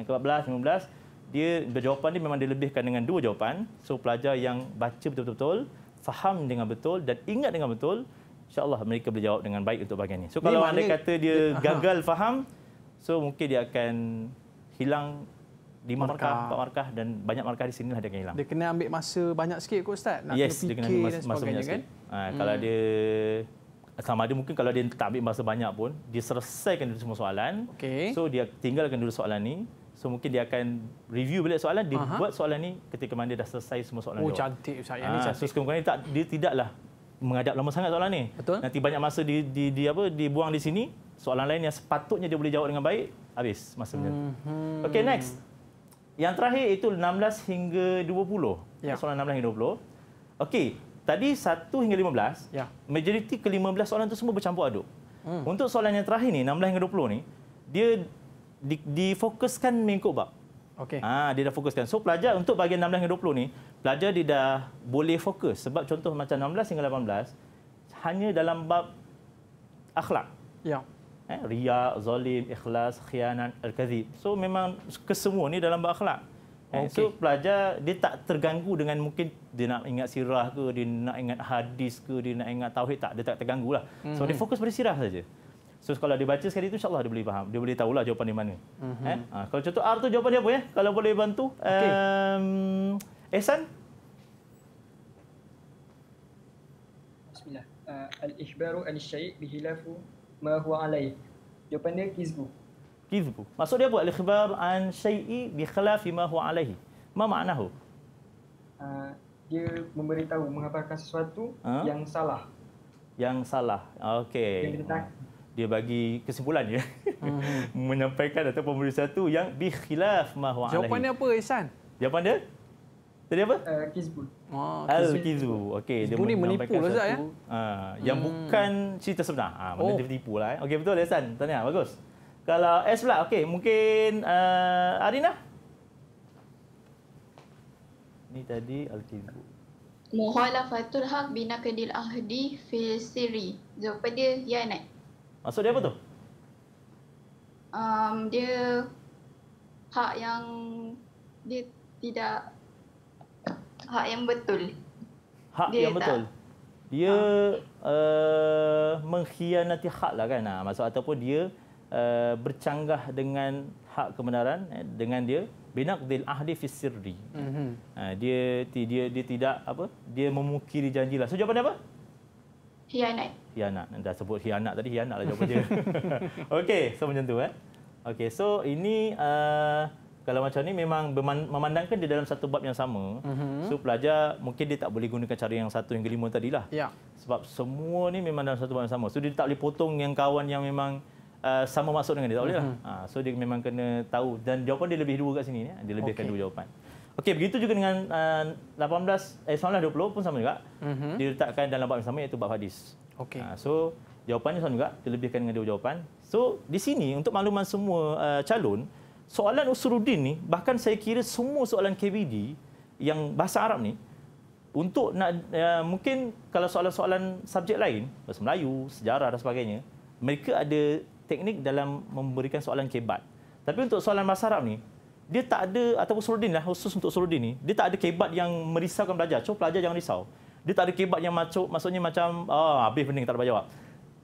yang 14, 15, dia jawapan dia memang dia dengan dua jawapan. So pelajar yang baca betul-betul, faham dengan betul dan ingat dengan betul, insyaAllah mereka boleh jawab dengan baik untuk bahagian ini. So, kalau anda kata dia gagal faham, so mungkin dia akan hilang di markah, empat markah dan banyak markah di sinilah dia akan hilang. Dia kena ambil masa banyak sikit kot Ustaz? Nak yes, dia kena ambil masa, masa banyak kan? sikit. Ha, hmm. Kalau dia sama ada mungkin kalau dia tak ambil masa banyak pun, dia selesaikan dulu semua soalan. Okay. So dia tinggalkan dulu soalan ni. So mungkin dia akan review balik soalan, dia Aha. buat soalan ni ketika mana dia dah selesai semua soalan. Oh dia cantik saya ni. Ha, so kemungkinan tak dia tidaklah mengadap lama sangat soalan ni. Betul. Nanti banyak masa di, di, di apa dibuang di sini, soalan lain yang sepatutnya dia boleh jawab dengan baik habis masa dia. Mm-hmm. Okey next. Yang terakhir itu 16 hingga 20. Ya. Soalan 16 hingga 20. Okey, tadi 1 hingga 15, ya. majoriti ke-15 soalan tu semua bercampur aduk. Hmm. Untuk soalan yang terakhir ni 16 hingga 20 ni, dia di fokuskan mengikut bab. Okey. Ha, dia dah fokuskan. So pelajar untuk bahagian 16 hingga 20 ni, pelajar dia dah boleh fokus sebab contoh macam 16 hingga 18 hanya dalam bab akhlak. Ya. Eh, ria, zalim, ikhlas, khianat, al-kadhib. So memang kesemua ni dalam bab akhlak. Eh, okay. So pelajar dia tak terganggu dengan mungkin dia nak ingat sirah ke, dia nak ingat hadis ke, dia nak ingat tauhid tak, dia tak terganggu lah. Mm-hmm. So hmm, dia hmm. fokus pada sirah saja. So kalau dia baca sekali itu insyaAllah dia boleh faham. Dia boleh tahulah jawapan di mana. Mm-hmm. Eh? Ha, kalau contoh R tu jawapan dia apa ya? Kalau boleh bantu. Okay. Um, Ehsan? Bismillah. Uh, Al-ikhbaru an-syai' bihilafu ma huwa alaih. Jawapan dia kizbu. Kizbu. Maksud dia apa? Al-ikhbar an-syai'i bihilafi ma huwa alaih. Ma maknahu? Uh, dia memberitahu, mengabarkan sesuatu huh? Ha? yang salah. Yang salah. Okey dia bagi kesimpulan ya hmm. menyampaikan atau memberi satu yang bi khilaf ma huwa alaihi jawapan apa ihsan jawapan dia tadi apa Al eh, kizbun oh, al kizbu okey dia ni menipu lah ya uh, yang hmm. bukan cerita sebenar ha uh, benda oh. tipu lah eh. okey betul ihsan tanya bagus kalau S pula okey mungkin uh, Arina ni tadi al kizbu Muhalafatul haq binakadil ahdi fil siri. Jawapan dia, ya nak. Maksud dia apa tu? Um, dia hak yang dia tidak hak yang betul. Hak dia yang betul. Tak. Dia ha. uh, mengkhianati hak lah kan. Ha, maksud ataupun dia uh, bercanggah dengan hak kebenaran eh, dengan dia binaqdil ahdi fi sirri. mm Ha, dia, dia dia dia tidak apa? Dia memukiri janji lah. So jawapan dia apa? Khianat hianat. Dah sebut hianat tadi, hianat lah jawapan dia. Okey, so macam tu. Eh? Okey, so ini uh, kalau macam ni memang memandangkan dia dalam satu bab yang sama. Mm-hmm. So pelajar mungkin dia tak boleh gunakan cara yang satu yang kelima tadi lah. Yeah. Sebab semua ni memang dalam satu bab yang sama. So dia tak boleh potong yang kawan yang memang uh, sama masuk dengan dia. Tak boleh lah. Mm-hmm. Ha, so dia memang kena tahu. Dan jawapan dia lebih dua kat sini. Ya? Dia lebihkan okay. dua jawapan. Okey, begitu juga dengan uh, 18, eh, 19, 20 pun sama juga. Mm-hmm. Dia letakkan dalam bab yang sama iaitu bab hadis. Okay. Uh, so jawapannya sama juga, dilebihkan dengan dua jawapan. So di sini untuk makluman semua uh, calon, soalan Usruddin ni bahkan saya kira semua soalan KBD yang bahasa Arab ni untuk nak uh, mungkin kalau soalan-soalan subjek lain bahasa Melayu, sejarah dan sebagainya, mereka ada teknik dalam memberikan soalan kebat. Tapi untuk soalan bahasa Arab ni dia tak ada ataupun Usruddin lah khusus untuk Usruddin ni, dia tak ada kebat yang merisaukan pelajar. Cuma pelajar jangan risau dia tak ada kibat yang masuk maksudnya macam ah oh, habis pening tak dapat jawab.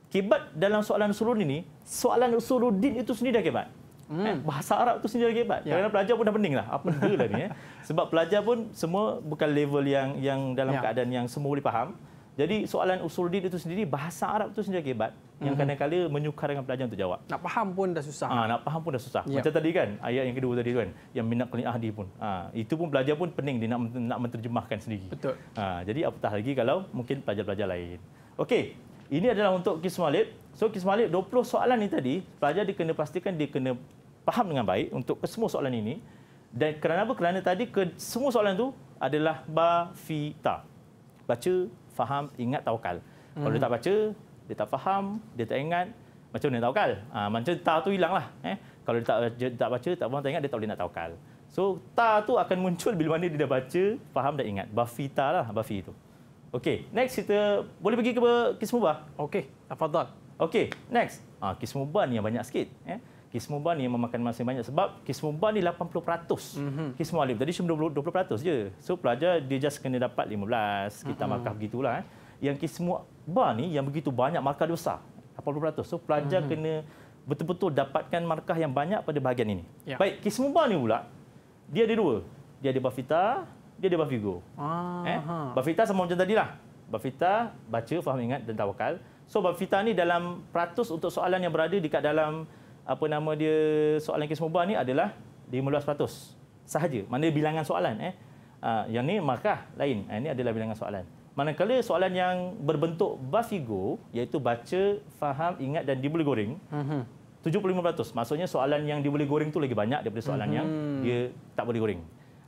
Kibat dalam soalan usuluddin ini, soalan usuluddin itu sendiri dah kibat. Hmm. Eh, bahasa Arab itu sendiri dah kibat. Ya. Kerana pelajar pun dah pening lah. Apa dah ni eh? Sebab pelajar pun semua bukan level yang yang dalam ya. keadaan yang semua boleh faham. Jadi soalan usul usuluddin itu sendiri bahasa Arab itu sendiri hebat mm-hmm. yang mhm. kadang-kadang menyukarkan pelajar untuk jawab. Nak faham pun dah susah. Ah ha, nak faham pun dah susah. Yep. Ya. Macam tadi kan ayat yang kedua tadi kan yang minat qul ahdi pun. Ah ha, itu pun pelajar pun pening dia nak nak menterjemahkan sendiri. Betul. Ha, jadi apatah lagi kalau mungkin pelajar-pelajar lain. Okey. Ini adalah untuk Kismalib. So Kismalib 20 soalan ni tadi pelajar dia kena pastikan dia kena faham dengan baik untuk semua soalan ini. Dan kerana apa Kerana tadi ke semua soalan tu adalah ba fi ta. Baca faham, ingat, tawakal. Hmm. Kalau dia hmm. tak baca, dia tak faham, dia tak ingat, macam mana tawakal? Ha, ah, macam ta tu hilanglah. Eh? Kalau dia tak, dia tak baca, tak faham, tak ingat, dia tak boleh nak tawakal. So, ta tu akan muncul bila mana dia dah baca, faham dan ingat. Bafi ta lah, bafi itu Okey, next kita boleh pergi ke kismubah? Okey, tak fadal. Okey, next. Ha, kismubah ni yang banyak sikit. Eh? Kismuban ni memakan masa banyak sebab Kismuban ni 80%. mm Kismu Alif tadi cuma 20%, 20% je. So pelajar dia just kena dapat 15. Kita mm-hmm. markah gitulah eh. Yang Kismu Ba ni yang begitu banyak markah dia besar. 80%. So pelajar mm-hmm. kena betul-betul dapatkan markah yang banyak pada bahagian ini. Yeah. Baik, Kismuban ni pula dia ada dua. Dia ada Bafita, dia ada Bafigo. Ah, eh? Ha. Bafita sama macam tadi lah. Bafita baca, faham ingat dan tawakal. So Bafita ni dalam peratus untuk soalan yang berada dekat dalam apa nama dia soalan kes mobile ni adalah 15% sahaja. Mana bilangan soalan eh. Ha, yang ni markah lain. Uh, ini adalah bilangan soalan. Manakala soalan yang berbentuk bafigo iaitu baca, faham, ingat dan dibeli goreng. Mhm. 75%. Maksudnya soalan yang dibeli goreng tu lagi banyak daripada soalan mm-hmm. yang mhm. dia tak boleh goreng.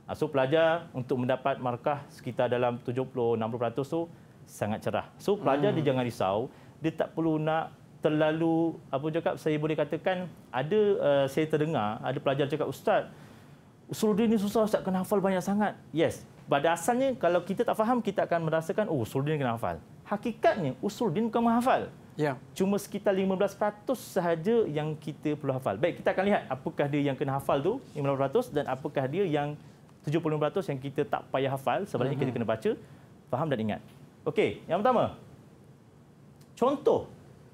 Uh, so pelajar untuk mendapat markah sekitar dalam 70 60% tu sangat cerah. So pelajar mm. dia jangan risau, dia tak perlu nak terlalu apa cakap saya boleh katakan ada uh, saya terdengar ada pelajar cakap ustaz usuluddin ni susah ustaz kena hafal banyak sangat yes pada asalnya kalau kita tak faham kita akan merasakan oh usuluddin kena hafal hakikatnya usuluddin bukan menghafal ya yeah. cuma sekitar 15% sahaja yang kita perlu hafal baik kita akan lihat apakah dia yang kena hafal tu 15% dan apakah dia yang 75% yang kita tak payah hafal sebenarnya uh-huh. kita mhm. kena baca faham dan ingat okey yang pertama contoh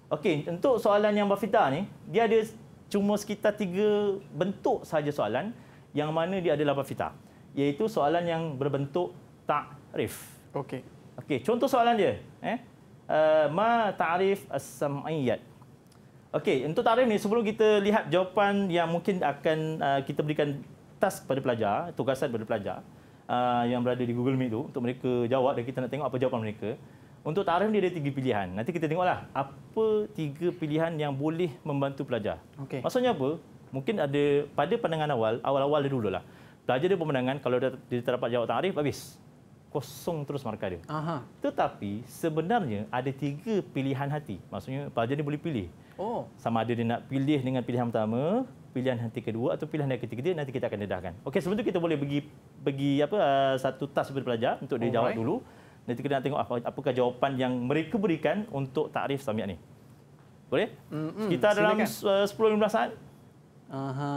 Okey, untuk soalan yang Bafita ni, dia ada cuma sekitar tiga bentuk saja soalan yang mana dia adalah Bafita. Iaitu soalan yang berbentuk takrif. Okey. Okey, contoh soalan dia. Eh? Uh, ma ta'rif as-sam'iyat. Okey, untuk takrif ni sebelum kita lihat jawapan yang mungkin akan uh, kita berikan task kepada pelajar, tugasan kepada pelajar uh, yang berada di Google Meet tu untuk mereka jawab dan kita nak tengok apa jawapan mereka. Untuk tarif dia ada tiga pilihan. Nanti kita tengoklah apa tiga pilihan yang boleh membantu pelajar. Okay. Maksudnya apa? Mungkin ada pada pandangan awal, awal-awal dia dululah. Pelajar dia pemenangan kalau dia, dia terdapat jawab tarif habis. Kosong terus markah dia. Aha. Tetapi sebenarnya ada tiga pilihan hati. Maksudnya pelajar dia boleh pilih. Oh. Sama ada dia nak pilih dengan pilihan pertama, pilihan hati kedua atau pilihan yang ketiga dia nanti kita akan dedahkan. Okey, sebelum tu kita boleh bagi bagi apa ah, satu task kepada pelajar untuk dia Alright. jawab dulu. Nanti kita nak tengok apa, apakah jawapan yang mereka berikan untuk takrif summit ni. Boleh? Mm-hmm. Kita dalam eh, uh, 10-15 saat. Aha.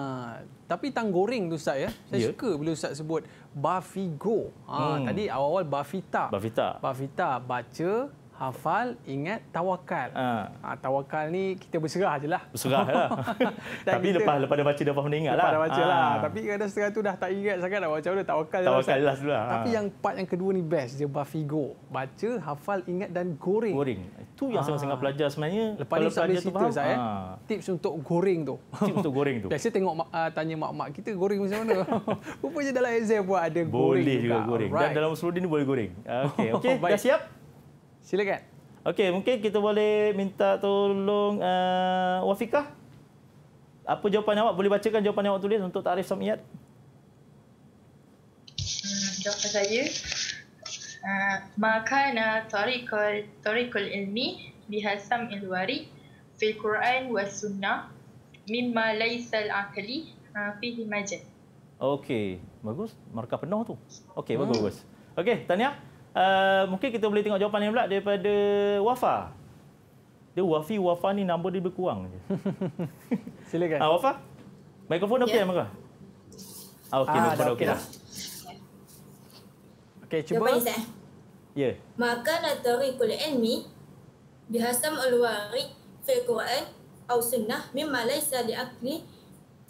Tapi tang goreng tu Ustaz ya. Saya yeah. suka bila Ustaz sebut Bafigo. Ha, hmm. Tadi awal-awal Bafita. Bafita. Bafita. Baca, hafal ingat tawakal. Ha. ha tawakal ni kita berserah lah. Berserah lah. Tapi kita, lepas lepas dah baca dah faham dah ingatlah. Lepas dah baca ha. lah. Ah. Tapi kadang setengah tu dah tak ingat sangat dah macam mana tawakal dah. Tawakal lah sudah. Tapi ha. yang part yang kedua ni best dia bafigo. Baca, hafal, ingat dan goreng. Goreng. Itu yang ha. sangat-sangat pelajar sebenarnya. Lepas ni saya cerita faham, saya eh. tips untuk goreng tu. Tips untuk goreng tu. Biasa tengok uh, tanya mak-mak kita goreng macam mana. Rupanya dalam exam buat ada goreng Boleh juga goreng. Dan dalam seluruh ni boleh goreng. Okey, okey. Dah siap? Silakan. Okey, mungkin kita boleh minta tolong uh, Wafiqah. Apa jawapan awak? Boleh bacakan jawapan yang awak tulis untuk tarif Samiyat? Hmm, jawapan saya, uh, Makana tarikul, tarikul ilmi bihasam ilwari fi Quran wa sunnah mimma laisal akli uh, fi himajan. Okey, bagus. Markah penuh tu. Okey, hmm. bagus. Okey, Tania uh, mungkin kita boleh tengok jawapan lain pula daripada Wafa. Dia Wafi Wafa ni nombor dia berkurang je. Silakan. uh, Wafa. Mikrofon okey yeah. maka? Ah okey, ah, okey dah. Okey, cuba. Ya. Yeah. Maka natori kul ilmi bihasam alwari fi Quran au sunnah mimma laisa li akli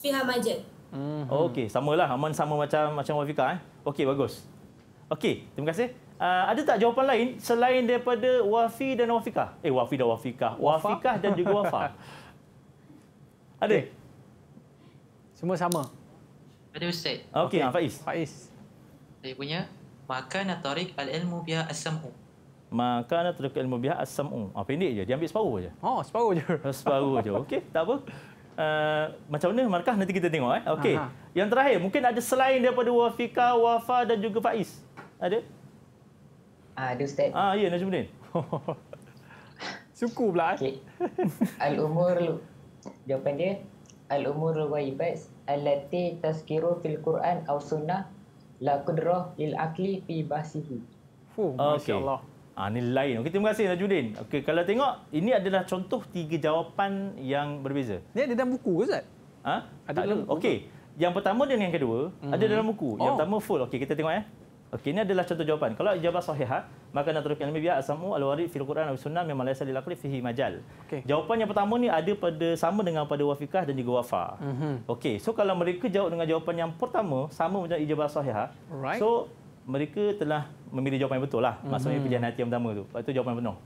fi hamajat. Mm-hmm. Okey, samalah. Aman sama macam macam Wafika eh. Okey, bagus. Okey, terima kasih. Uh, ada tak jawapan lain selain daripada wafi dan wafikah? Eh, wafi dan wafikah. Wafa? Wafikah dan juga wafa. ada? Semua sama. Ada Ustaz. Okey, okay. Faiz. Faiz. Saya punya. Makan atarik al-ilmu biha as asamu. Makan atarik al-ilmu biha asamu. Ah, pendek je. Dia ambil separuh je. Oh, separuh je. separuh saja. Okey, tak apa. Uh, macam mana markah nanti kita tengok eh. Okey. Yang terakhir mungkin ada selain daripada wafika, wafa dan juga faiz. Ada? Ah, ada Ustaz. Ah, ya, Najmuddin. Syukur pula. Eh. Okay. Al-umur, jawapan dia, Al-umur wa'ibas, Al-lati tazkiru fil Qur'an aw sunnah, la kudrah lil akli fi basihi. Fuh, Masya okay. Allah. Ah, ini lain. Okay, terima kasih, Najmuddin. Okay, kalau tengok, ini adalah contoh tiga jawapan yang berbeza. Ini ada dalam buku ke, Ustaz? Ha? Ada dalam ada. Okay. Yang pertama dan yang kedua, hmm. ada mhm. dalam buku. Yang oh. pertama full. Okey, kita tengok ya. Okey, ini adalah contoh jawapan. Kalau jawapan sahih, ha, maka nak terukkan lebih biar asamu al-warid fil Quran wa sunnah memang laisa lilakli fihi majal. Okay. Jawapan yang pertama ni ada pada sama dengan pada wafikah dan juga wafa. Mm-hmm. Okey, so kalau mereka jawab dengan jawapan yang pertama sama macam ijabah sahih, ha. so mereka telah memilih jawapan yang betul lah. Maksudnya mm-hmm. pilihan hati yang pertama tu. Lepas tu jawapan penuh.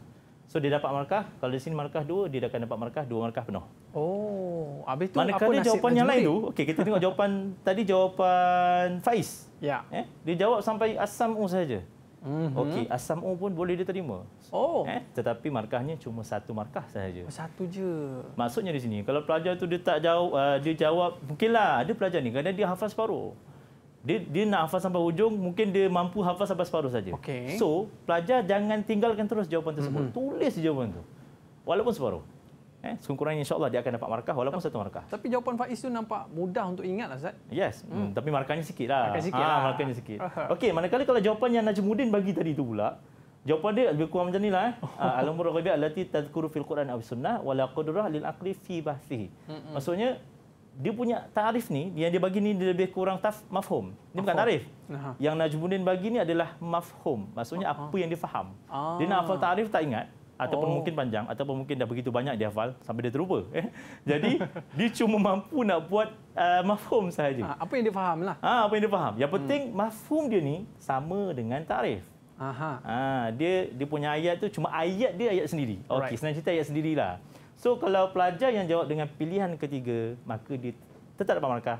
So dia dapat markah, kalau di sini markah 2, dia akan dapat markah dua markah penuh. Oh, habis tu Manakala apa nasib jawapan yang lain tu? Okey, kita tengok jawapan tadi jawapan Faiz. Ya. Eh? Dia jawab sampai asam U saja. Mm-hmm. Okey, asam U pun boleh diterima. Oh. Eh? Tetapi markahnya cuma satu markah saja. Oh, satu je. Maksudnya di sini, kalau pelajar tu dia tak jawab, uh, dia jawab mungkinlah ada pelajar ni kerana dia hafal separuh. Dia, dia nak hafal sampai hujung, mungkin dia mampu hafal sampai separuh saja. Okey. So, pelajar jangan tinggalkan terus jawapan tersebut. Mm-hmm. Tulis jawapan tu. Walaupun separuh. Eh, sekurang-kurangnya insya-Allah dia akan dapat markah walaupun tapi, satu markah. Tapi jawapan Faiz tu nampak mudah untuk ingat lah Ustaz. Yes, hmm. Hmm, tapi markahnya sikit lah. Markah sikit ha, lah. Markahnya sikit. Okey, manakala kalau jawapan yang najmudin bagi tadi tu pula, jawapan dia lebih kurang macam nilah eh. Ah, al-umur ghaibi allati tadhkuru fil Quran aw sunnah wala qudrah lil aqli fi bahthihi. Maksudnya dia punya tarif ni, yang dia bagi ni dia lebih kurang taf, mafhum. Ini bukan tarif. Yang najmudin bagi ni adalah mafhum. Maksudnya oh, apa oh. yang dia faham. Dia nak hafal ah. tarif tak ingat ataupun oh. mungkin panjang ataupun mungkin dah begitu banyak dia hafal sampai dia terlupa eh jadi dia cuma mampu nak buat uh, mafhum sahaja ah, apa yang dia faham lah? ah apa yang dia faham yang hmm. penting hmm. mafhum dia ni sama dengan tarif aha ah dia dia punya ayat tu cuma ayat dia ayat sendiri Ok, right. senang cerita ayat sendirilah so kalau pelajar yang jawab dengan pilihan ketiga maka dia tetap dapat markah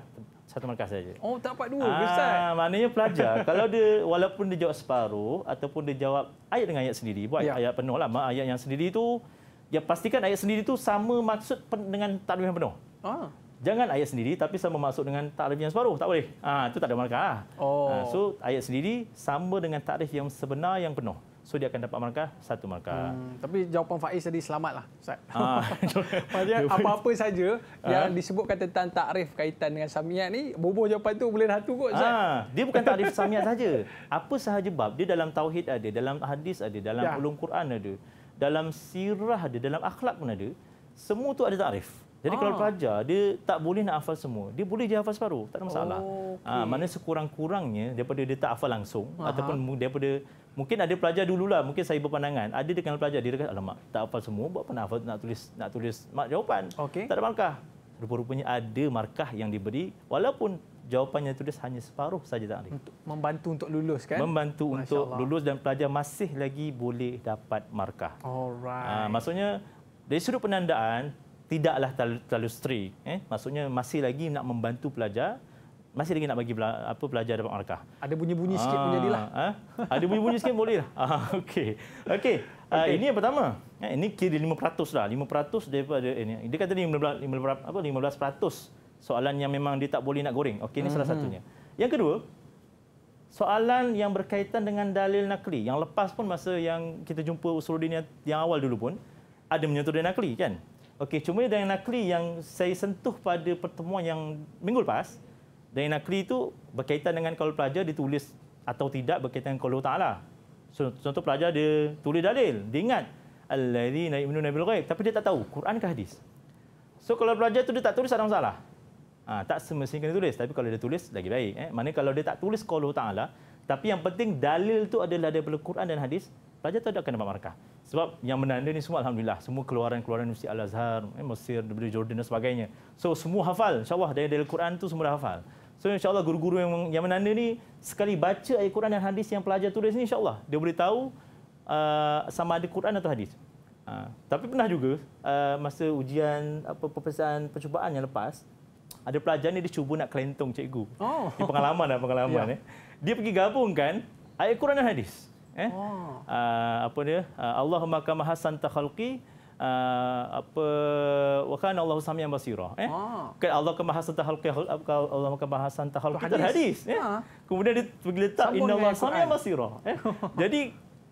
satu markah saja. Oh, tak dapat dua ke ah, Ustaz? Ah, maknanya pelajar, kalau dia walaupun dia jawab separuh ataupun dia jawab ayat dengan ayat sendiri, buat ya. ayat penuh lah, ayat yang sendiri itu, ya pastikan ayat sendiri itu sama maksud dengan taklim yang penuh. Ah. Jangan ayat sendiri tapi sama maksud dengan taklim yang separuh, tak boleh. Ah, itu tak ada markah. Oh. Ah, so, ayat sendiri sama dengan taklim yang sebenar yang penuh. So dia akan dapat markah satu markah. Hmm, tapi jawapan Faiz tadi selamatlah Ustaz. Ah. apa-apa saja ah. yang disebutkan tentang takrif kaitan dengan samiat ni, bubuh jawapan tu boleh satu kot Ustaz. Ah, dia bukan takrif samiat saja. Apa sahaja bab dia dalam tauhid ada, dalam hadis ada, dalam ya. ulum Quran ada, dalam sirah ada, dalam akhlak pun ada. Semua tu ada takrif. Jadi ah. kalau pelajar dia tak boleh nak hafal semua. Dia boleh je hafal separuh, tak ada masalah. Oh, okay. Ah, mana sekurang-kurangnya daripada dia tak hafal langsung Aha. ataupun daripada mungkin ada pelajar dululah mungkin saya berpandangan ada dengan pelajar dia kata alamak tak apa semua buat pernah hafal nak tulis nak tulis mak jawapan okay. tak ada markah rupa-rupanya ada markah yang diberi walaupun jawapannya tulis hanya separuh saja tak ada. untuk membantu untuk lulus kan membantu Masya untuk Allah. lulus dan pelajar masih lagi boleh dapat markah alright ha, maksudnya dari sudut penandaan tidaklah terlalu, terlalu strict eh maksudnya masih lagi nak membantu pelajar masih lagi nak bagi bela, apa belajar dapat markah. Ada bunyi-bunyi sikit pun ah, jadilah. Ha? Ada bunyi-bunyi sikit boleh lah. Ah, okey. Okey. Ah, okay. Uh, ini yang pertama. Eh, ini kira 5% lah. 5% daripada eh, ini. Dia kata ni 15, 15 apa 15% soalan yang memang dia tak boleh nak goreng. Okey, ini hmm. salah satunya. Yang kedua, soalan yang berkaitan dengan dalil nakli. Yang lepas pun masa yang kita jumpa usul dunia yang awal dulu pun ada menyentuh dalil nakli kan? Okey, cuma dalil nakli yang saya sentuh pada pertemuan yang minggu lepas, dan nakri itu berkaitan dengan kalau pelajar ditulis atau tidak berkaitan dengan kalau ta'ala. Contoh pelajar dia tulis dalil, dia ingat Allahi naik nabil ghaib. Tapi dia tak tahu, Quran ke hadis? So kalau pelajar itu dia tak tulis, ada masalah. Ha, tak semestinya kena tulis. Tapi kalau dia tulis, lagi baik. Eh? Mana kalau dia tak tulis kalau ta'ala, tapi yang penting dalil itu adalah daripada Quran dan hadis, pelajar itu ada kena dapat markah. Sebab yang menanda ni semua Alhamdulillah. Semua keluaran-keluaran Universiti Al-Azhar, eh, Mesir, Jordan dan sebagainya. So semua hafal. InsyaAllah dari dalil Quran tu semua dah hafal. So insyaAllah guru-guru yang, yang menanda ni sekali baca ayat Quran dan hadis yang pelajar tulis ni insyaAllah dia boleh tahu uh, sama ada Quran atau hadis. Uh, tapi pernah juga uh, masa ujian apa peperiksaan percubaan yang lepas ada pelajar ni dia cuba nak kelentong cikgu. Oh. Ini pengalaman lah pengalaman yeah. eh. Dia pergi gabungkan ayat Quran dan hadis. Eh. Oh. Uh, apa dia? Uh, Allahumma kama hasanta uh, apa wa kana Allahu samian basira eh ah. Kan Allah kan bahasa tahalqul Allah kan bahasa tahalqul hadis. hadis eh ha. kemudian dia letak inna Allah samian basira eh jadi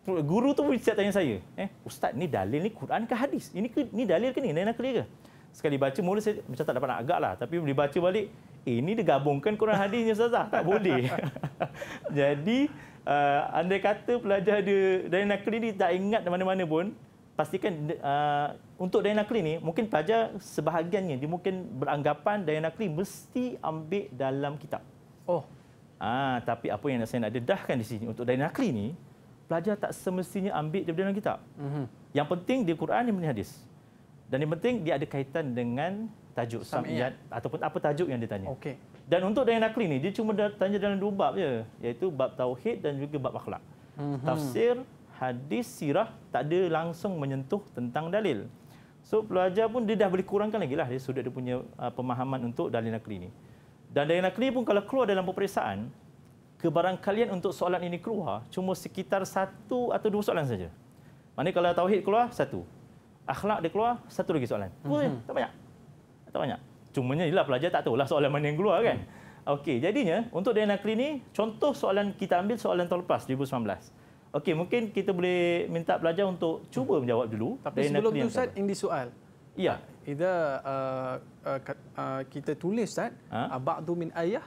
guru tu pun siap tanya saya eh ustaz ni dalil ni Quran ke hadis ini ke ni dalil ke ni nak clear ke sekali baca mula saya macam tak dapat nak agak lah tapi bila baca balik eh, ini digabungkan gabungkan Quran hadisnya ustaz tak boleh jadi uh, andai kata pelajar dia dari nakli ni tak ingat mana-mana pun pastikan uh, untuk daya nakli ni mungkin pelajar sebahagiannya dia mungkin beranggapan daya nakli mesti ambil dalam kitab. Oh. Ah uh, tapi apa yang saya nak dedahkan di sini untuk daya nakli ni pelajar tak semestinya ambil daripada dalam kitab. Mm-hmm. Yang penting dia Quran yang hadis. Dan yang penting dia ada kaitan dengan tajuk samiat ataupun apa tajuk yang dia tanya. Okey. Dan untuk daya nakli ni dia cuma tanya dalam dua bab je iaitu bab tauhid dan juga bab akhlak. Mm-hmm. Tafsir hadis sirah tak ada langsung menyentuh tentang dalil. So pelajar pun dia dah boleh kurangkan lagi lah dia sudah dia punya uh, pemahaman untuk dalil nakli ni. Dan dalil nakli pun kalau keluar dalam peperiksaan, kebarangkalian untuk soalan ini keluar cuma sekitar satu atau dua soalan saja. Mana kalau tauhid keluar satu. Akhlak dia keluar satu lagi soalan. Mm mm-hmm. tak banyak. Tak banyak. Cuma Cumanya ialah pelajar tak tahu lah soalan mana yang keluar kan. Mm. Okey, jadinya untuk dalil nakli ni contoh soalan kita ambil soalan tahun lepas 2019. Okey, mungkin kita boleh minta pelajar untuk cuba menjawab dulu. Tapi sebelum itu, Ustaz, ini soal. Ya. Ida uh, uh, uh, kita tulis, Ustaz, ha? Ba'du min ayah,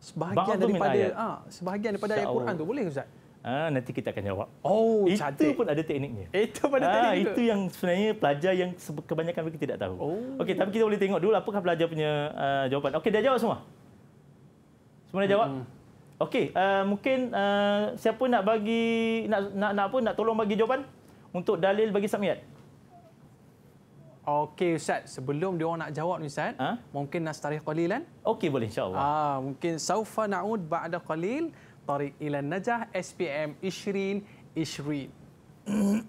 sebahagian Ba'du daripada, ayat. Ah, sebahagian daripada ayat Quran tu boleh, Ustaz? Ah, nanti kita akan jawab. Oh, itu cantik. pun ada tekniknya. Itu pun ada ah, ha, teknik. Itu yang sebenarnya pelajar yang kebanyakan mereka tidak tahu. Oh. Okey, tapi kita boleh tengok dulu apakah pelajar punya uh, jawapan. Okey, dah jawab semua? Semua dah jawab? Hmm. Okey, uh, mungkin uh, siapa nak bagi nak, nak nak apa nak tolong bagi jawapan untuk dalil bagi samiat. Okey Ustaz, sebelum dia nak jawab ni Ustaz, ha? mungkin nas tarikh qalilan. Okey boleh insya-Allah. Ah, mungkin saufa naud ba'da qalil tarikh ila najah SPM 20 20.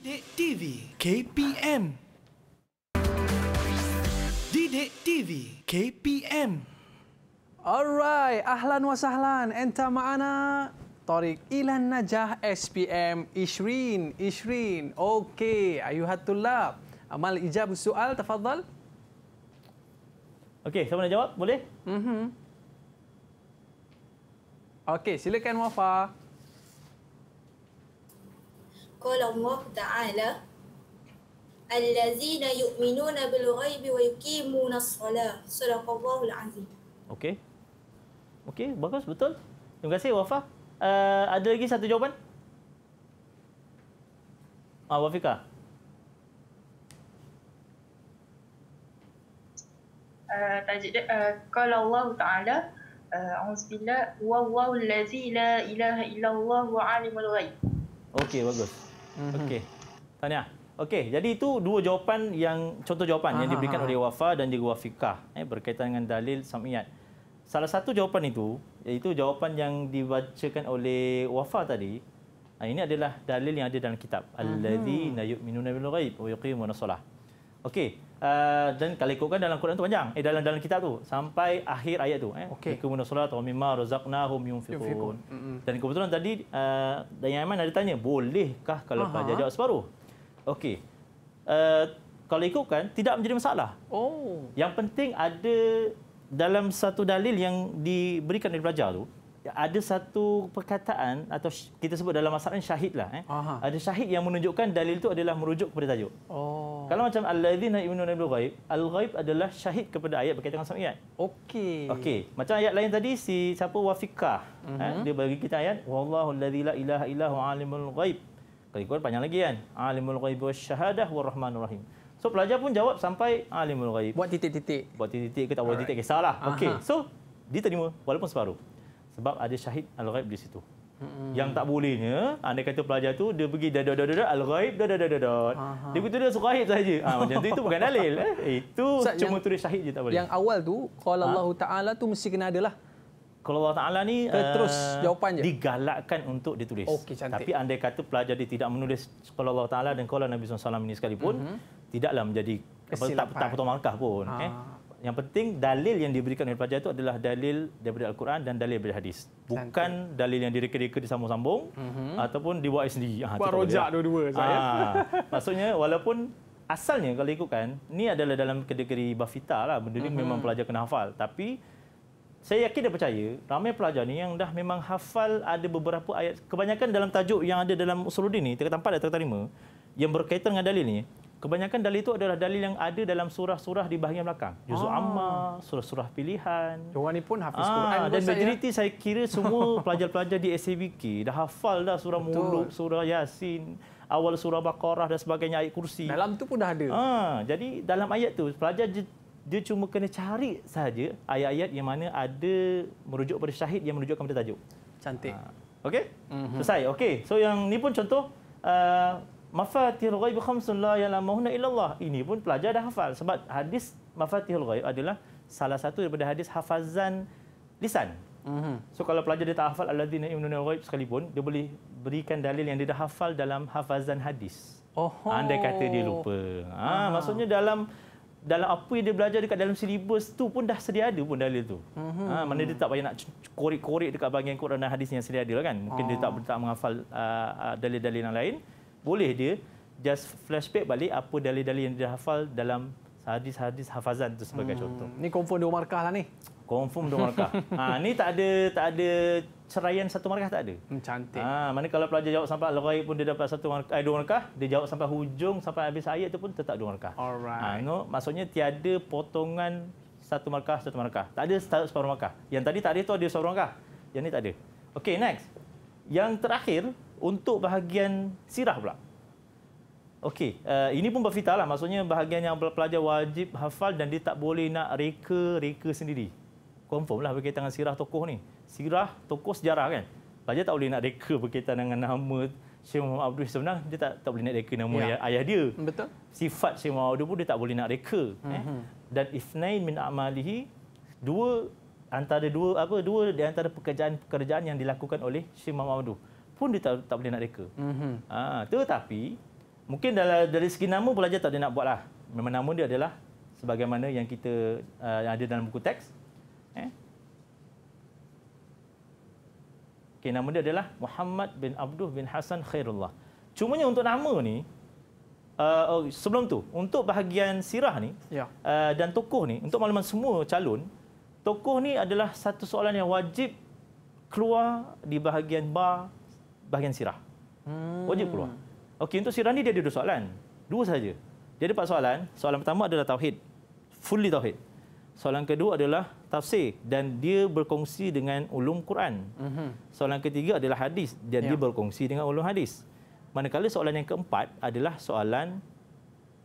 Didik TV KPM Didik TV KPM. Alright, ahlan wa sahlan. Enta ma'ana Tariq Ilan Najah SPM Ishrin. Ishrin. Okay, ayuhat tulab. Amal ijab soal, tafadhal. Okay, siapa nak jawab? Boleh? Mm -hmm. Okay, silakan Wafa. Kalau Allah Ta'ala الذين يؤمنون بالغيب ويقيمون الصلاة sadaqallahul azim okey okey bagus betul terima kasih Wafa uh, ada lagi satu jawapan ah Wafika Uh, tajuk uh, kalau Allah Taala uh, auzubillah wallahu allazi la ilaha illallah wa alimul ghaib. Okey bagus. Mm-hmm. Okey. Tahniah. Okey, jadi itu dua jawapan yang contoh jawapan Aha. yang diberikan oleh Wafa dan juga Wafika eh, berkaitan dengan dalil sam'iyat. Salah satu jawapan itu, iaitu jawapan yang dibacakan oleh Wafa tadi, ah, ini adalah dalil yang ada dalam kitab. al na yu'minuna bil ghaib wa yuqimuna solah. Okey, uh, dan kalau ikutkan dalam Quran tu panjang. Eh dalam dalam kitab tu sampai akhir ayat tu eh. Okay. Yuqimuna solah wa mimma razaqnahum yunfiqun. Dan kebetulan tadi uh, ah, dan yang Aiman ada tanya, bolehkah kalau pelajar jawab separuh? Okey. Uh, kalau ikutkan, tidak menjadi masalah. Oh. Yang penting ada dalam satu dalil yang diberikan oleh pelajar tu ada satu perkataan atau kita sebut dalam masalah syahid lah eh. Aha. ada syahid yang menunjukkan dalil itu adalah merujuk kepada tajuk oh. kalau macam Allah alladzina ibnu nabil ghaib al ghaib adalah syahid kepada ayat berkaitan dengan samiat okey okey macam ayat lain tadi si siapa wafiqah uh-huh. eh, mhm. dia bagi kita ayat wallahu alladzi la ilaha illahu alimul ghaib kalau panjang lagi kan. Alimul ghaib wasyahadah warahmanur rahim. So pelajar pun jawab sampai alimul ghaib. Buat titik-titik. Buat titik-titik ke tak buat titik kisahlah. Okey. So diterima walaupun separuh. Sebab ada syahid al-ghaib di situ. Hmm. Yang tak bolehnya, anda ah, kata pelajar tu dia pergi dah dah dah dah al-ghaib dah dah dah dah. Uh-huh. Dia betul dia suka saja. Ha, ah, macam tu itu bukan dalil. Eh. Itu cuma tulis syahid je tak boleh. Yang awal tu qala ha? Allah Taala tu mesti kena adalah kalau Allah Ta'ala ni terus uh, eh, jawapan je. digalakkan untuk ditulis. Okay, Tapi andai kata pelajar dia tidak menulis kalau Allah Ta'ala dan kalau Nabi SAW ini sekalipun, mm-hmm. tidaklah menjadi tak, tak potong markah pun. Ah. Okay? Yang penting dalil yang diberikan oleh pelajar itu adalah dalil daripada Al-Quran dan dalil daripada hadis. Bukan cantik. dalil yang direka-reka disambung-sambung mm-hmm. ataupun dibuat sendiri. Ah, Buat ah, rojak dua-dua saya. Ah, maksudnya walaupun asalnya kalau ikutkan, ni adalah dalam kategori bafita lah. Benda ni mm-hmm. memang pelajar kena hafal. Tapi saya yakin dan percaya ramai pelajar ni yang dah memang hafal ada beberapa ayat kebanyakan dalam tajuk yang ada dalam usuluddin ni tingkat empat dan tingkat lima yang berkaitan dengan dalil ni kebanyakan dalil itu adalah dalil yang ada dalam surah-surah di bahagian belakang Juz ah. amma surah-surah pilihan orang ni pun hafiz ah, Quran dan ya? majoriti saya. saya kira semua pelajar-pelajar di SCBK dah hafal dah surah Betul. muluk surah yasin awal surah baqarah dan sebagainya ayat kursi dalam tu pun dah ada ah, jadi dalam ayat tu pelajar dia cuma kena cari saja ayat-ayat yang mana ada merujuk pada syahid yang merujukkan pada tajuk. Cantik. Ha. Okey? Mm-hmm. Selesai. Okey. So yang ni pun contoh a uh, mafatihul ghaib khamsun la ya'lamuhunna illallah. Ini pun pelajar dah hafal sebab hadis mafatihul ghaib adalah salah satu daripada hadis hafazan lisan. Mm-hmm. So kalau pelajar dia tak hafal alladzina yu'minuna ghaib sekalipun, dia boleh berikan dalil yang dia dah hafal dalam hafazan hadis. Oh. Andai kata dia lupa. Ha, ah. maksudnya dalam dalam apa yang dia belajar dekat dalam silibus tu pun dah sedia ada pun dalil tu. Mm -hmm. Ha mana dia tak payah nak korek-korek dekat bahagian Quran dan hadis yang sedia ada lah kan. Mungkin oh. dia tak ah. tak menghafal ah, ah, dalil-dalil uh, uh, yang lain. Boleh dia just flashback balik apa dalil-dalil yang dia hafal dalam hadis-hadis hafazan itu sebagai hmm. contoh. Ini confirm dua markah lah ni. Confirm dua markah. ha, ni tak ada tak ada ceraian satu markah tak ada. Hmm, cantik. Ha, mana kalau pelajar jawab sampai lorai pun dia dapat satu markah, eh, dua markah, dia jawab sampai hujung sampai habis ayat tu pun tetap dua markah. Alright. Ha, no, maksudnya tiada potongan satu markah satu markah. Tak ada separuh markah. Yang tadi tadi tu ada separuh markah. Yang ni tak ada. Okey, next. Yang terakhir untuk bahagian sirah pula. Okey, uh, ini pun berfitah lah. Maksudnya bahagian yang pelajar wajib hafal dan dia tak boleh nak reka-reka sendiri. Confirm lah berkaitan dengan sirah tokoh ni. Sirah tokoh sejarah kan? Pelajar tak boleh nak reka berkaitan dengan nama Syed Muhammad Abdul sebenarnya dia tak tak boleh nak reka nama ya. ayah dia. Betul. Sifat Syed Muhammad Abdul pun dia tak boleh nak reka. Mm-hmm. Eh? Mhm. Dan ifnain min amalihi, dua antara dua apa dua di antara pekerjaan-pekerjaan yang dilakukan oleh Syed Muhammad Abdul pun dia tak, tak boleh nak reka. Mm-hmm. Ha, tetapi mungkin dalam dari segi nama pelajar tak ada nak lah. Memang nama dia adalah sebagaimana yang kita uh, yang ada dalam buku teks. Eh. Okay, nama dia adalah Muhammad bin Abdul bin Hasan Khairullah. Cuma Cumanya untuk nama ni uh, oh, sebelum tu untuk bahagian sirah ni ya. Uh, dan tokoh ni untuk makluman semua calon tokoh ni adalah satu soalan yang wajib keluar di bahagian ba bahagian sirah. Hmm. Wajib keluar. Okey, untuk sirani dia ada dua soalan. Dua saja. Dia ada empat soalan. Soalan pertama adalah tauhid. Fully tauhid. Soalan kedua adalah tafsir dan dia berkongsi dengan ulum Quran. Mhm. Soalan ketiga adalah hadis dan ya. dia berkongsi dengan ulum hadis. Manakala soalan yang keempat adalah soalan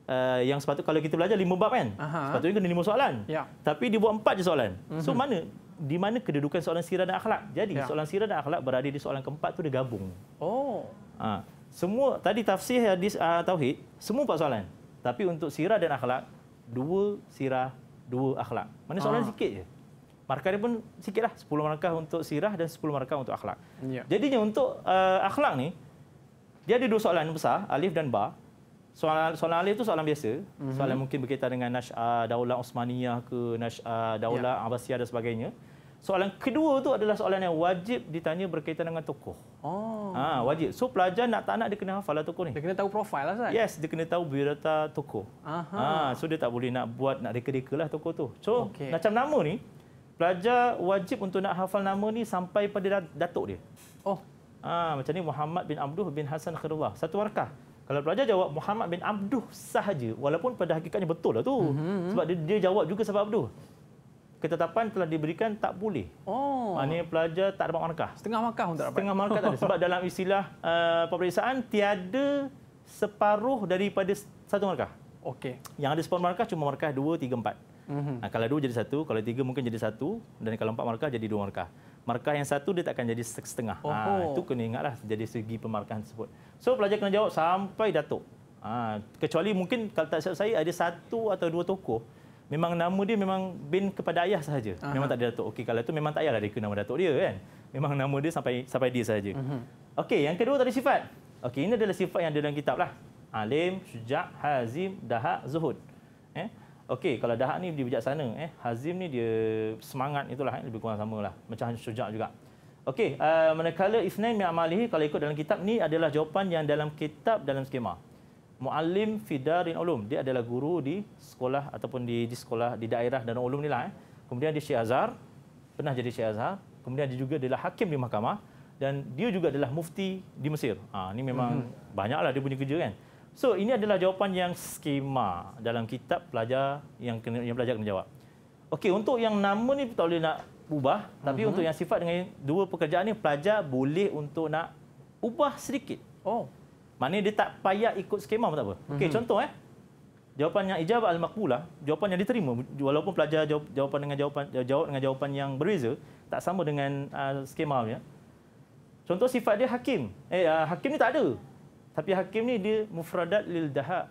uh, yang sepatutnya kalau kita belajar lima bab kan? Aha. Sepatutnya kena lima soalan. Ya. Tapi dia buat empat je soalan. Uh-huh. So mhm. mana di mana kedudukan soalan sirah dan akhlak? Jadi ya. soalan sirah dan akhlak berada di soalan keempat tu dia gabung. Oh. Ha semua tadi tafsir hadis uh, tauhid semua empat soalan tapi untuk sirah dan akhlak dua sirah dua akhlak mana soalan ah. sikit je markah dia pun sikitlah 10 markah untuk sirah dan 10 markah untuk akhlak ya. jadinya untuk uh, akhlak ni dia ada dua soalan besar alif dan ba soalan soalan alif tu soalan biasa mm-hmm. soalan mungkin berkaitan dengan nasha ah, daulah Osmaniyah ke nasha daulah ya. abbasiyah dan sebagainya Soalan kedua tu adalah soalan yang wajib ditanya berkaitan dengan tokoh. Oh. Ha, wajib. So pelajar nak tak nak dia kena hafal lah tokoh ni. Dia kena tahu profil lah Ustaz. Yes, dia kena tahu biodata tokoh. Aha. Ha, so dia tak boleh nak buat nak reka-reka lah tokoh tu. So okay. macam nama ni, pelajar wajib untuk nak hafal nama ni sampai pada datuk dia. Oh. Ha, macam ni Muhammad bin Abdul bin Hasan Khairullah. Satu warkah. Kalau pelajar jawab Muhammad bin Abdul sahaja, walaupun pada hakikatnya betul lah tu. Mm-hmm. Sebab dia, dia jawab juga sebab Abdul ketetapan telah diberikan tak boleh. Oh. Maknanya pelajar tak dapat markah. Setengah markah pun tak dapat. Setengah markah tak ada. Sebab dalam istilah uh, peperiksaan, tiada separuh daripada satu markah. Okey. Yang ada separuh markah cuma markah dua, tiga, empat. mm Nah, kalau dua jadi satu, kalau tiga mungkin jadi satu. Dan kalau empat markah jadi dua markah. Markah yang satu dia takkan jadi setengah. Oh. Ha, itu kena ingatlah jadi segi pemarkahan tersebut. So pelajar kena jawab sampai datuk. Ha, kecuali mungkin kalau tak saya ada satu atau dua tokoh memang nama dia memang bin kepada ayah sahaja. Aha. Memang tak ada Datuk. Okey kalau itu memang tak payahlah dia kena nama Datuk dia kan. Memang nama dia sampai sampai dia sahaja. Uh-huh. Okey yang kedua tadi sifat. Okey ini adalah sifat yang ada dalam kitab lah. Alim, Syuja', Hazim, Dahak, Zuhud. Eh? Okey kalau Dahak ni dia bijaksana. Eh? Hazim ni dia semangat itulah. Eh? Lebih kurang sama lah. Macam Syuja' juga. Okey, uh, manakala Isnin mi'amalihi kalau ikut dalam kitab ni adalah jawapan yang dalam kitab dalam skema muallim fi darin ulum dia adalah guru di sekolah ataupun di di sekolah di daerah dan ulum nilai eh. kemudian di syekh azhar pernah jadi syekh azhar kemudian dia juga adalah hakim di mahkamah dan dia juga adalah mufti di Mesir. Ha, ini memang hmm. banyaklah dia punya kerja kan. So ini adalah jawapan yang skema dalam kitab pelajar yang kena, yang belajar kena jawab. Okey untuk yang nama ni tak boleh nak ubah tapi hmm. untuk yang sifat dengan dua pekerjaan ni pelajar boleh untuk nak ubah sedikit. Oh Maknanya dia tak payah ikut skema pun tak apa. Okey, mm-hmm. contoh eh. Jawapan yang ijab al-maqbulah, jawapan yang diterima walaupun pelajar jawab, jawapan dengan jawapan eh, jawab dengan jawapan yang berbeza, tak sama dengan uh, ah, skema ya. Contoh sifat dia hakim. Eh uh, hakim ni tak ada. Tapi hakim ni dia mufradat lil dahak.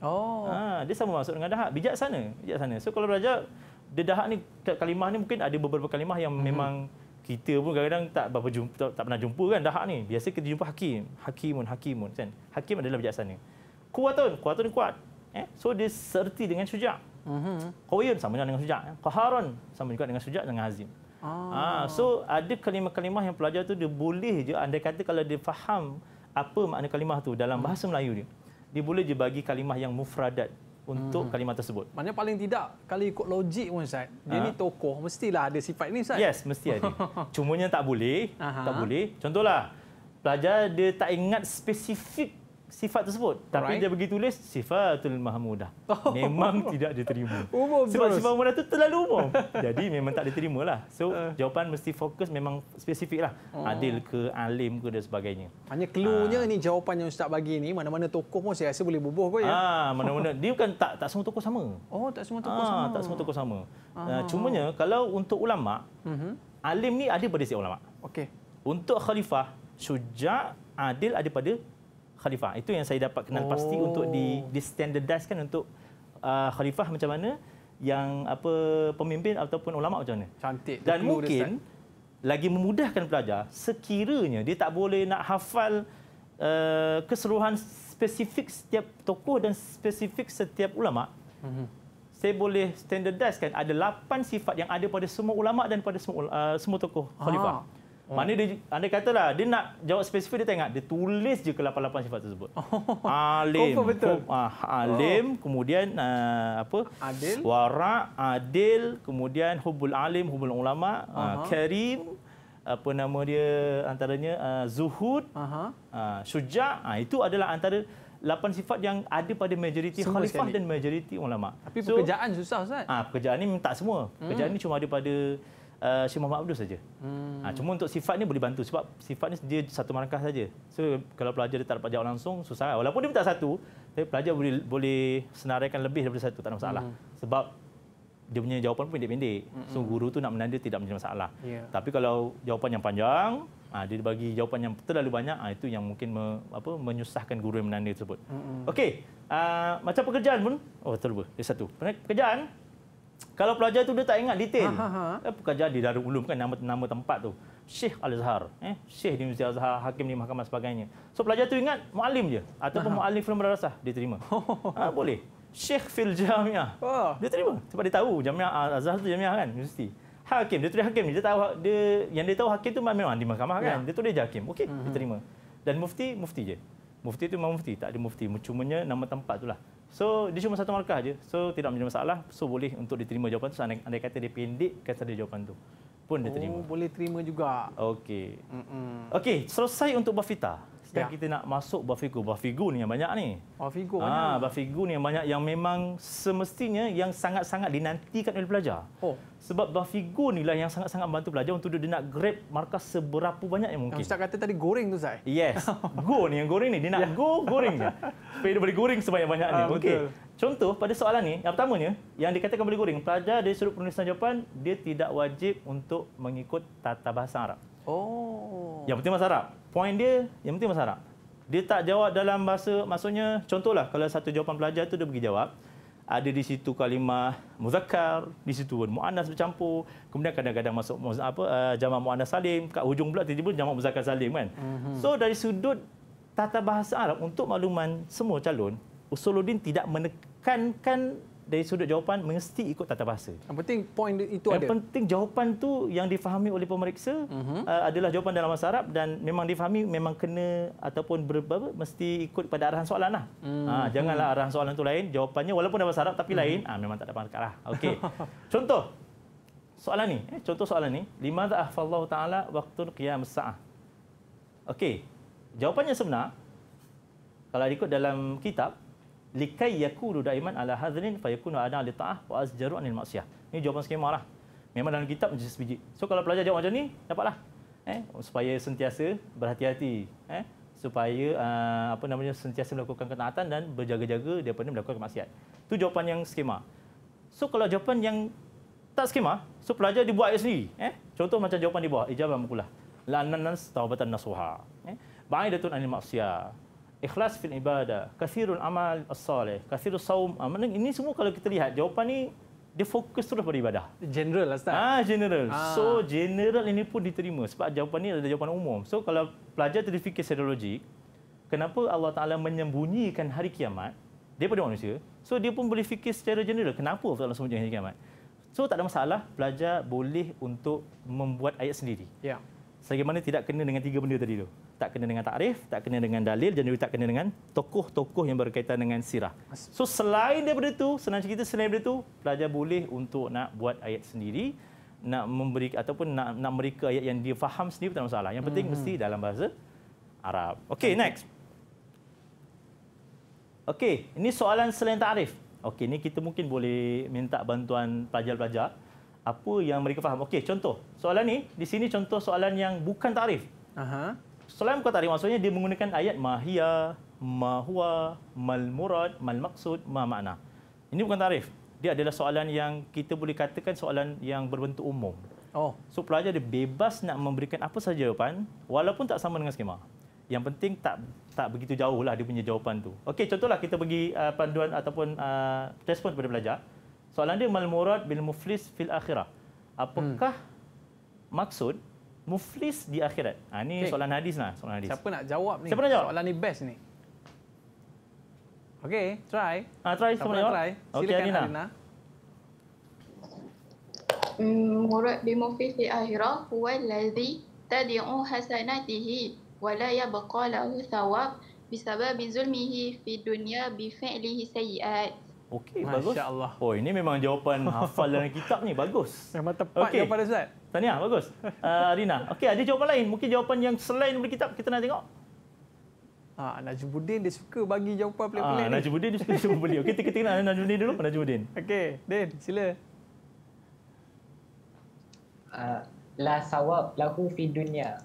Oh. Ha, dia sama masuk dengan dahak. Bijak sana, bijak sana. So kalau belajar dia dahak ni kalimah ni mungkin ada beberapa kalimah yang mm-hmm. memang kita pun kadang-kadang tak berapa jumpa, tak, tak pernah jumpa kan dahak ni. Biasa kita jumpa hakim, hakimun, hakimun kan. Hakim adalah bijaksana. Kuatun, kuatun ni kuat. Eh? So dia serti dengan sujak Mhm. Mm sama dengan sujak Qaharun sama juga dengan sujak dengan azim. Ah. ah so ada kalimah-kalimah yang pelajar tu dia boleh je anda kata kalau dia faham apa makna kalimah tu dalam hmm. bahasa Melayu dia. Dia boleh je bagi kalimah yang mufradat untuk hmm. kalimah tersebut. Maknanya paling tidak kalau ikut logik pun Ustaz, dia ni ha. tokoh mestilah ada sifat ini, Ustaz. Yes, mesti ada. Cumanya tak boleh, Aha. tak boleh. Contohlah, pelajar dia tak ingat spesifik sifat tersebut. Tapi right. dia pergi tulis sifatul mahmudah. Oh. Memang tidak diterima. Umum Sebab sifat mahmudah itu terlalu umum. Jadi memang tak diterima lah. So uh. jawapan mesti fokus memang spesifik lah. Uh. Adil ke, alim ke dan sebagainya. Hanya cluenya uh. ni jawapan yang Ustaz bagi ni, mana-mana tokoh pun saya rasa boleh bubuh kot ya. Ah, uh, mana-mana. Dia kan tak tak semua tokoh sama. Oh, tak semua tokoh uh, sama. Tak semua tokoh sama. Uh. Uh, cumanya kalau untuk ulama, uh-huh. alim ni ada pada si ulama. Okey. Untuk khalifah, syuja' adil ada pada khalifah. Itu yang saya dapat kenal oh. pasti untuk di oh. di standardize kan untuk uh, khalifah macam mana yang apa pemimpin ataupun ulama macam mana. Cantik. Dan mungkin dia, lagi memudahkan pelajar sekiranya dia tak boleh nak hafal uh, keseluruhan spesifik setiap tokoh dan spesifik setiap ulama. Mm-hmm. Saya boleh standardize kan ada lapan sifat yang ada pada semua ulama dan pada semua uh, semua tokoh khalifah. Ah, Oh. Hmm. Mana dia anda katalah dia nak jawab spesifik dia tengok dia tulis je ke 88 sifat tersebut. Oh. Alim. Ah, Kumpul betul. Ah, alim ha, ah, oh. kemudian uh, apa? Adil. Wara, adil, kemudian hubul alim, hubul ulama, uh -huh. uh, karim, apa nama dia antaranya uh, zuhud, uh -huh. uh, syuja, uh, itu adalah antara lapan sifat yang ada pada majoriti khalifah dan majoriti ulama. Tapi so, pekerjaan susah Ustaz. Ah, uh, pekerjaan ni tak semua. Hmm. Pekerjaan hmm. ni cuma ada pada uh, Syekh Muhammad Abdul saja. Hmm. Ha, cuma untuk sifat ni boleh bantu sebab sifat ni dia satu markah saja. So kalau pelajar dia tak dapat jawab langsung susah lah. Walaupun dia minta satu, tapi pelajar boleh boleh senaraikan lebih daripada satu tak ada masalah. Hmm. Sebab dia punya jawapan pun pendek-pendek. So hmm. guru tu nak menanda tidak menjadi masalah. Yeah. Tapi kalau jawapan yang panjang, ha, dia bagi jawapan yang terlalu banyak, ha, itu yang mungkin me, apa, menyusahkan guru yang menanda tersebut. Mm-hmm. Okey, uh, macam pekerjaan pun. Oh, terlupa. Dia satu. Pekerjaan, kalau pelajar tu dia tak ingat detail. Ha, ha, ha. Eh, Darul Ulum kan nama-nama tempat tu. Syekh Al-Azhar. Eh? Syekh di Universiti azhar Hakim di Mahkamah sebagainya. So pelajar tu ingat mu'alim je. Ataupun ha. ha. mu'alim film berdarasah, dia terima. Ha, boleh. Syekh fil jamiah. Oh. Dia terima. Sebab dia tahu jamiah azhar ah, tu jamiah kan, universiti. Hakim, dia tulis hakim. Dia tahu dia yang dia tahu hakim tu memang di mahkamah kan. Ya. Dia tu dia hakim. Okey, uh-huh. dia mhm. terima. Dan mufti, mufti je. Mufti tu memang mufti, tak ada mufti. Cuma nama tempat tu lah. So dia cuma satu markah aja. So tidak menjadi masalah. So boleh untuk diterima jawapan tu. Andai, andai kata dia kata saja jawapan tu. Pun dia oh, terima. Oh, boleh terima juga. Okey. Okey, selesai untuk Bafita. Sekarang ya. yeah. kita nak masuk bafigu. Bafigu ni yang banyak ni. Bafigu ah, banyak. Ah, bafigu ni yang banyak yang memang semestinya yang sangat-sangat dinantikan oleh pelajar. Oh. Sebab bafigu ni lah yang sangat-sangat membantu pelajar untuk dia nak grab markah seberapa banyak yang mungkin. Yang Ustaz kata tadi goreng tu, Zai. Eh? Yes. go ni yang goreng ni. Dia nak yeah. go, goreng je. Supaya dia boleh goreng sebanyak-banyak ni. Ah, okay. Contoh pada soalan ni, yang pertamanya, yang dikatakan boleh goreng, pelajar dari sudut penulisan jawapan, dia tidak wajib untuk mengikut tata bahasa Arab. Oh. Yang penting bahasa Arab. Poin dia, yang penting bahasa Arab. Dia tak jawab dalam bahasa, maksudnya contohlah kalau satu jawapan pelajar tu dia bagi jawab. Ada di situ kalimah muzakkar, di situ pun mu'annas bercampur. Kemudian kadang-kadang masuk apa uh, jamak mu'annas salim. Kat hujung pula tiba-tiba jamak muzakkar salim kan. Mm-hmm. So dari sudut tata bahasa Arab untuk makluman semua calon, Usuluddin tidak menekankan dari sudut jawapan mesti ikut tata bahasa. Yang penting poin itu yang ada. penting jawapan tu yang difahami oleh pemeriksa uh-huh. uh, adalah jawapan dalam bahasa Arab dan memang difahami memang kena ataupun ber, apa, mesti ikut pada arahan soalan lah. uh Uh, janganlah arahan soalan tu lain, jawapannya walaupun dalam bahasa Arab tapi uh lain, uh, memang tak dapat pangkat lah. Okay. contoh. Soalan ni, eh, contoh soalan ni, lima Allah ta'ala waktu qiyam sa'ah. Okey. Jawapannya sebenar kalau ikut dalam kitab likai yakulu daiman ala hadrin fayakunu ana li ta'ah wa azjaru anil maksiat. Ini jawapan skema lah. Memang dalam kitab macam sebiji. So kalau pelajar jawab macam ni, dapatlah. Eh, supaya sentiasa berhati-hati. Eh, supaya uh, apa namanya sentiasa melakukan ketaatan dan berjaga-jaga daripada melakukan maksiat. Itu jawapan yang skema. So kalau jawapan yang tak skema, so pelajar dibuat buat sendiri. Eh, contoh macam jawapan di bawah, ijabah makulah. La'annan nas taubatan nasuha. Eh, Ba'idatun anil maksiat ikhlas fil ibadah, kathirul amal as-salih, kathirul sawm. Ah, ini semua kalau kita lihat, jawapan ini dia fokus terus pada ibadah. General lah Ustaz. Ah, general. Ah. So general ini pun diterima sebab jawapan ini adalah jawapan umum. So kalau pelajar terfikir secara logik, kenapa Allah Ta'ala menyembunyikan hari kiamat daripada manusia, so dia pun boleh fikir secara general. Kenapa Allah Ta'ala sembunyikan hari kiamat? So tak ada masalah, pelajar boleh untuk membuat ayat sendiri. Ya. Yeah. Sebagaimana tidak kena dengan tiga benda tadi tu tak kena dengan takrif, tak kena dengan dalil dan juga tak kena dengan tokoh-tokoh yang berkaitan dengan sirah. So selain daripada itu, senang cerita selain daripada itu, pelajar boleh untuk nak buat ayat sendiri, nak memberi ataupun nak, nak mereka ayat yang dia faham sendiri tak masalah. Yang penting hmm mesti dalam bahasa Arab. Okey, next. Okey, ini soalan selain takrif. Okey, ini kita mungkin boleh minta bantuan pelajar-pelajar apa yang mereka faham. Okey, contoh. Soalan ni, di sini contoh soalan yang bukan takrif. Aha. Uh-huh. Selain kau tak maksudnya, dia menggunakan ayat mahia, mahuwa, mal murad, mal maksud, ma makna. Ini bukan tarif. Dia adalah soalan yang kita boleh katakan soalan yang berbentuk umum. Oh. So pelajar dia bebas nak memberikan apa sahaja jawapan walaupun tak sama dengan skema. Yang penting tak tak begitu jauh lah dia punya jawapan tu. Okey, contohlah kita bagi uh, panduan ataupun uh, respon kepada pelajar. Soalan dia mal murad bil muflis fil akhirah. Apakah hmm. maksud muflis di akhirat. Ha, ini okay. soalan hadis lah. Soalan hadis. Siapa nak jawab ni? Siapa nak jawab? Soalan ni best ni. Okay, try. Ah, ha, try. Siapa, siapa nak jawab? try? Silakan okay, Alina. Alina. Hmm, murad bi mufis di akhirat huwa allazi tadi'u hasanatihi wa la yabqa lahu thawab bisabab zulmihi fi dunya bi fi'lihi sayyi'at. Okey, bagus. Masya-Allah. Oh, ini memang jawapan hafal dalam kitab ni bagus. Memang tepat okay. jawapan Ustaz. Tanya bagus. Uh, eh, Rina, okey ada jawapan lain? Mungkin jawapan yang selain daripada kitab kita nak tengok. Ah, ha, Najibuddin dia suka bagi jawapan pelik-pelik. Ah, Najibuddin dia suka cuba beli. Okey, kita kita Najibuddin dulu, Najibuddin. Okey, Din, sila. Uh, la sawab lahu fi dunya.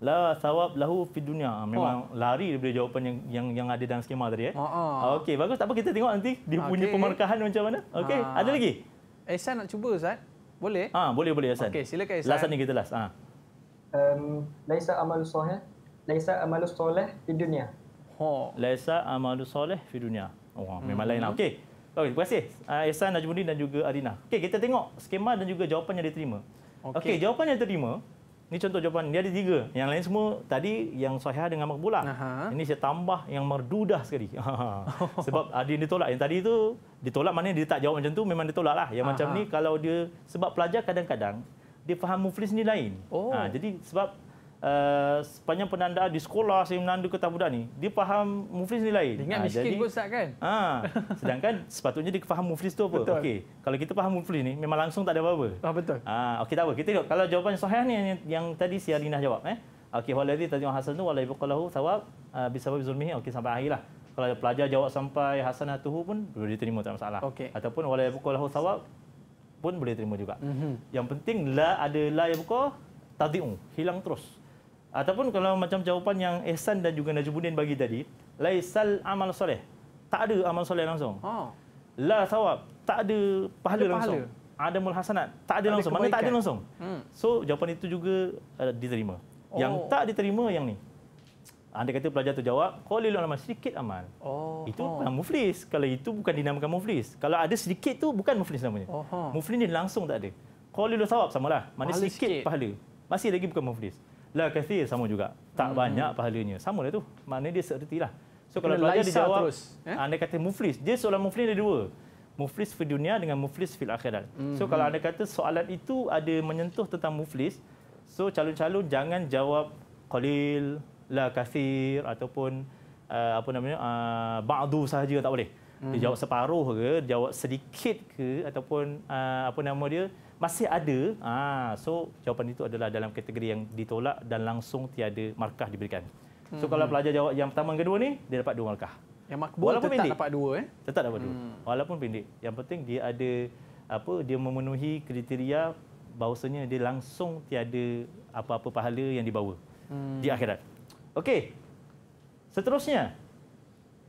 La sawab lahu fi dunya. Ah, memang oh. lari daripada jawapan yang yang yang ada dalam skema tadi eh. Uh-huh. Okey, bagus. Tak apa kita tengok nanti dia okay. punya pemarkahan macam mana. Okey, uh. ada lagi? Eh, saya nak cuba Ustaz. Boleh? Ah, ha, boleh boleh Hasan. Okey, silakan Hasan. Last ni kita last. Ah. Ha. Um, laisa amal soleh, laisa amal soleh di dunia. Ha, laisa amal soleh di dunia. Oh, hmm. memang lain lah. Okey. Okey, terima kasih. Ah, Hasan Najmudin dan juga Arina. Okey, kita tengok skema dan juga jawapan yang diterima. Okey, okay, jawapan yang diterima ini contoh jawapan dia ada tiga. Yang lain semua tadi yang sahih dengan makbulah. Aha. Ini saya tambah yang merdudah sekali. sebab ada yang ditolak. Yang tadi itu ditolak mana dia tak jawab macam tu memang ditolak lah. Yang Aha. macam ni kalau dia sebab pelajar kadang-kadang dia faham muflis ni lain. Oh. Ha, jadi sebab Uh, sepanjang penandaan di sekolah saya menandu kata budak ni, dia faham muflis ni lain. ingat ha, miskin jadi, pun Ustaz kan? Ha, sedangkan sepatutnya dia faham muflis tu apa. Okey, kalau kita faham muflis ni, memang langsung tak ada apa-apa. Ah, betul. Ha, Okey, tak apa. Kita tengok kalau jawapan sahih ni yang, yang tadi si Arina jawab. Eh? Okey, waladhi tazimah hasanu walaibu qalahu thawab uh, bisawab zulmihi. Okey, sampai akhir lah. Kalau pelajar jawab sampai hasanatuhu pun boleh diterima tak masalah. Okay. Ataupun walaya buka lahu sawab pun boleh terima juga. Mm-hmm. Yang penting la ada la yang buka, tadi'u. Hilang terus ataupun kalau macam jawapan yang Ehsan dan juga Najibuddin bagi tadi, laisal amal soleh. Tak ada amal soleh langsung. Oh. La thawab, tak ada pahala, pahala. langsung. Ada mul tak ada, ada langsung. Mana tak ada langsung. Hmm. So jawapan itu juga uh, diterima. Oh. Yang tak diterima yang ni. Anda ah, kata pelajar tu jawab, qalil ulama sedikit amal. Oh. Itu oh. muflis. Kalau itu bukan dinamakan muflis. Kalau ada sedikit tu bukan muflis namanya. Oh. Ha. Muflis ni langsung tak ada. Qalil ulama samalah. Mana sedikit, sikit. pahala. Masih lagi bukan muflis. La kathir sama juga. Tak hmm. banyak pahalanya. Sama lah tu. Maknanya dia seerti lah. So kalau belajar dia jawab, ah, Eh? anda kata muflis. Dia soalan muflis ada dua. Muflis di dunia dengan muflis di akhirat. Hmm. So mhm. kalau anda kata soalan itu ada menyentuh tentang muflis, so calon-calon jangan jawab qalil, la kathir ataupun uh, apa namanya uh, ba'du sahaja tak boleh. Dia mhm. jawab separuh ke, jawab sedikit ke ataupun uh, apa nama dia, masih ada ah so jawapan itu adalah dalam kategori yang ditolak dan langsung tiada markah diberikan so hmm. kalau pelajar jawab yang pertama dan kedua ni dia dapat dua markah yang makbul walaupun tetap pendek, dapat dua eh tetap dapat dua hmm. walaupun pendek yang penting dia ada apa dia memenuhi kriteria bahawasanya dia langsung tiada apa-apa pahala yang dibawa mm. di akhirat okey seterusnya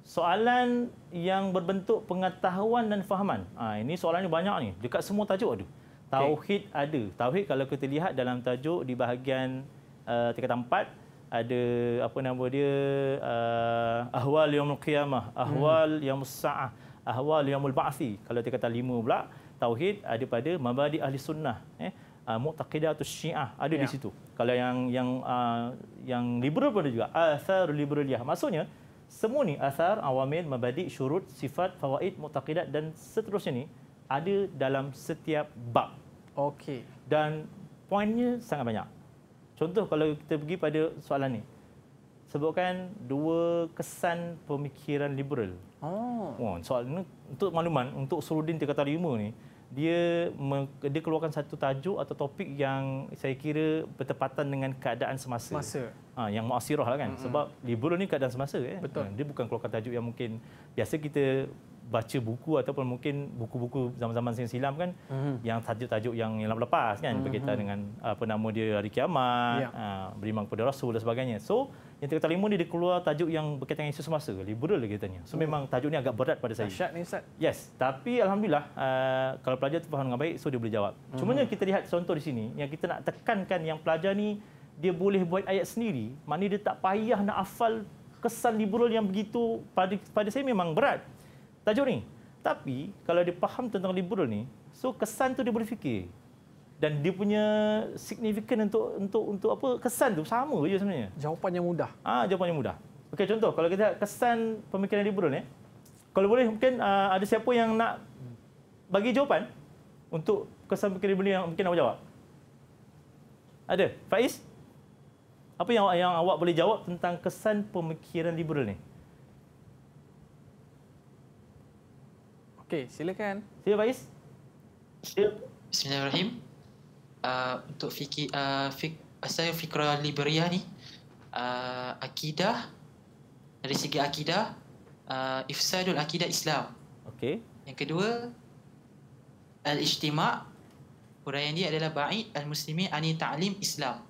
soalan yang berbentuk pengetahuan dan fahaman ah ha, ini soalan ni banyak ni dekat semua tajuk aduh Tauhid okay. ada. Tauhid kalau kita lihat dalam tajuk di bahagian uh, tingkatan empat, ada apa nama dia uh, ahwal yaumul qiyamah ahwal hmm. yaumus saah ahwal yaumul ba'thi kalau dia kata lima pula tauhid ada pada mabadi ahli sunnah eh uh, muqtadatus syiah ada ya. di situ kalau yang yang uh, yang liberal pun ada juga athar liberaliah maksudnya semua ni athar awamil mabadi syurut sifat fawaid muqtadat dan seterusnya ni ada dalam setiap bab. Okey. Dan poinnya sangat banyak. Contoh kalau kita pergi pada soalan ni. Sebutkan dua kesan pemikiran liberal. Oh. Wah, oh, soal ni untuk makluman untuk Surudin Tiga Tarima ni dia dia keluarkan satu tajuk atau topik yang saya kira bertepatan dengan keadaan semasa. Masa. Ha, yang muasirah lah kan. Mm-hmm. Sebab liberal ni keadaan semasa. Eh? Betul. Ha, dia bukan keluarkan tajuk yang mungkin biasa kita baca buku ataupun mungkin buku-buku zaman-zaman silam kan mm-hmm. yang tajuk-tajuk yang yang lepas kan mm-hmm. berkaitan mhm. dengan apa nama dia hari kiamat yeah. Ya. uh, beriman kepada rasul dan sebagainya so yang tiga lima ni dia keluar tajuk yang berkaitan dengan isu semasa liberal lagi katanya so oh. memang tajuk ni agak berat pada saya syak ni ustaz yes tapi alhamdulillah uh, kalau pelajar tu faham dengan baik so dia boleh jawab mm-hmm. cuma yang kita lihat contoh di sini yang kita nak tekankan yang pelajar ni dia boleh buat ayat sendiri maknanya dia tak payah nak hafal kesan liberal yang begitu pada pada saya memang berat tajuk ni. Tapi kalau dia faham tentang liberal ni, so kesan tu dia boleh fikir. Dan dia punya signifikan untuk untuk untuk apa kesan tu sama je sebenarnya. Jawapan yang mudah. Ah, jawapan yang mudah. Okey, contoh kalau kita kesan pemikiran liberal ni, kalau boleh mungkin uh, ada siapa yang nak bagi jawapan untuk kesan pemikiran liberal yang mungkin nak jawab. Ada? Faiz? Apa yang yang awak boleh jawab tentang kesan pemikiran liberal ni? Okey, silakan. Sila Faiz. Sila. Bismillahirrahmanirrahim. Uh, untuk fikir uh, fik, saya fikra Liberia ni uh, akidah dari segi akidah uh, ifsadul akidah Islam. Okey. Yang kedua al-ijtima' huraian dia adalah ba'id al-muslimi ani ta'lim Islam.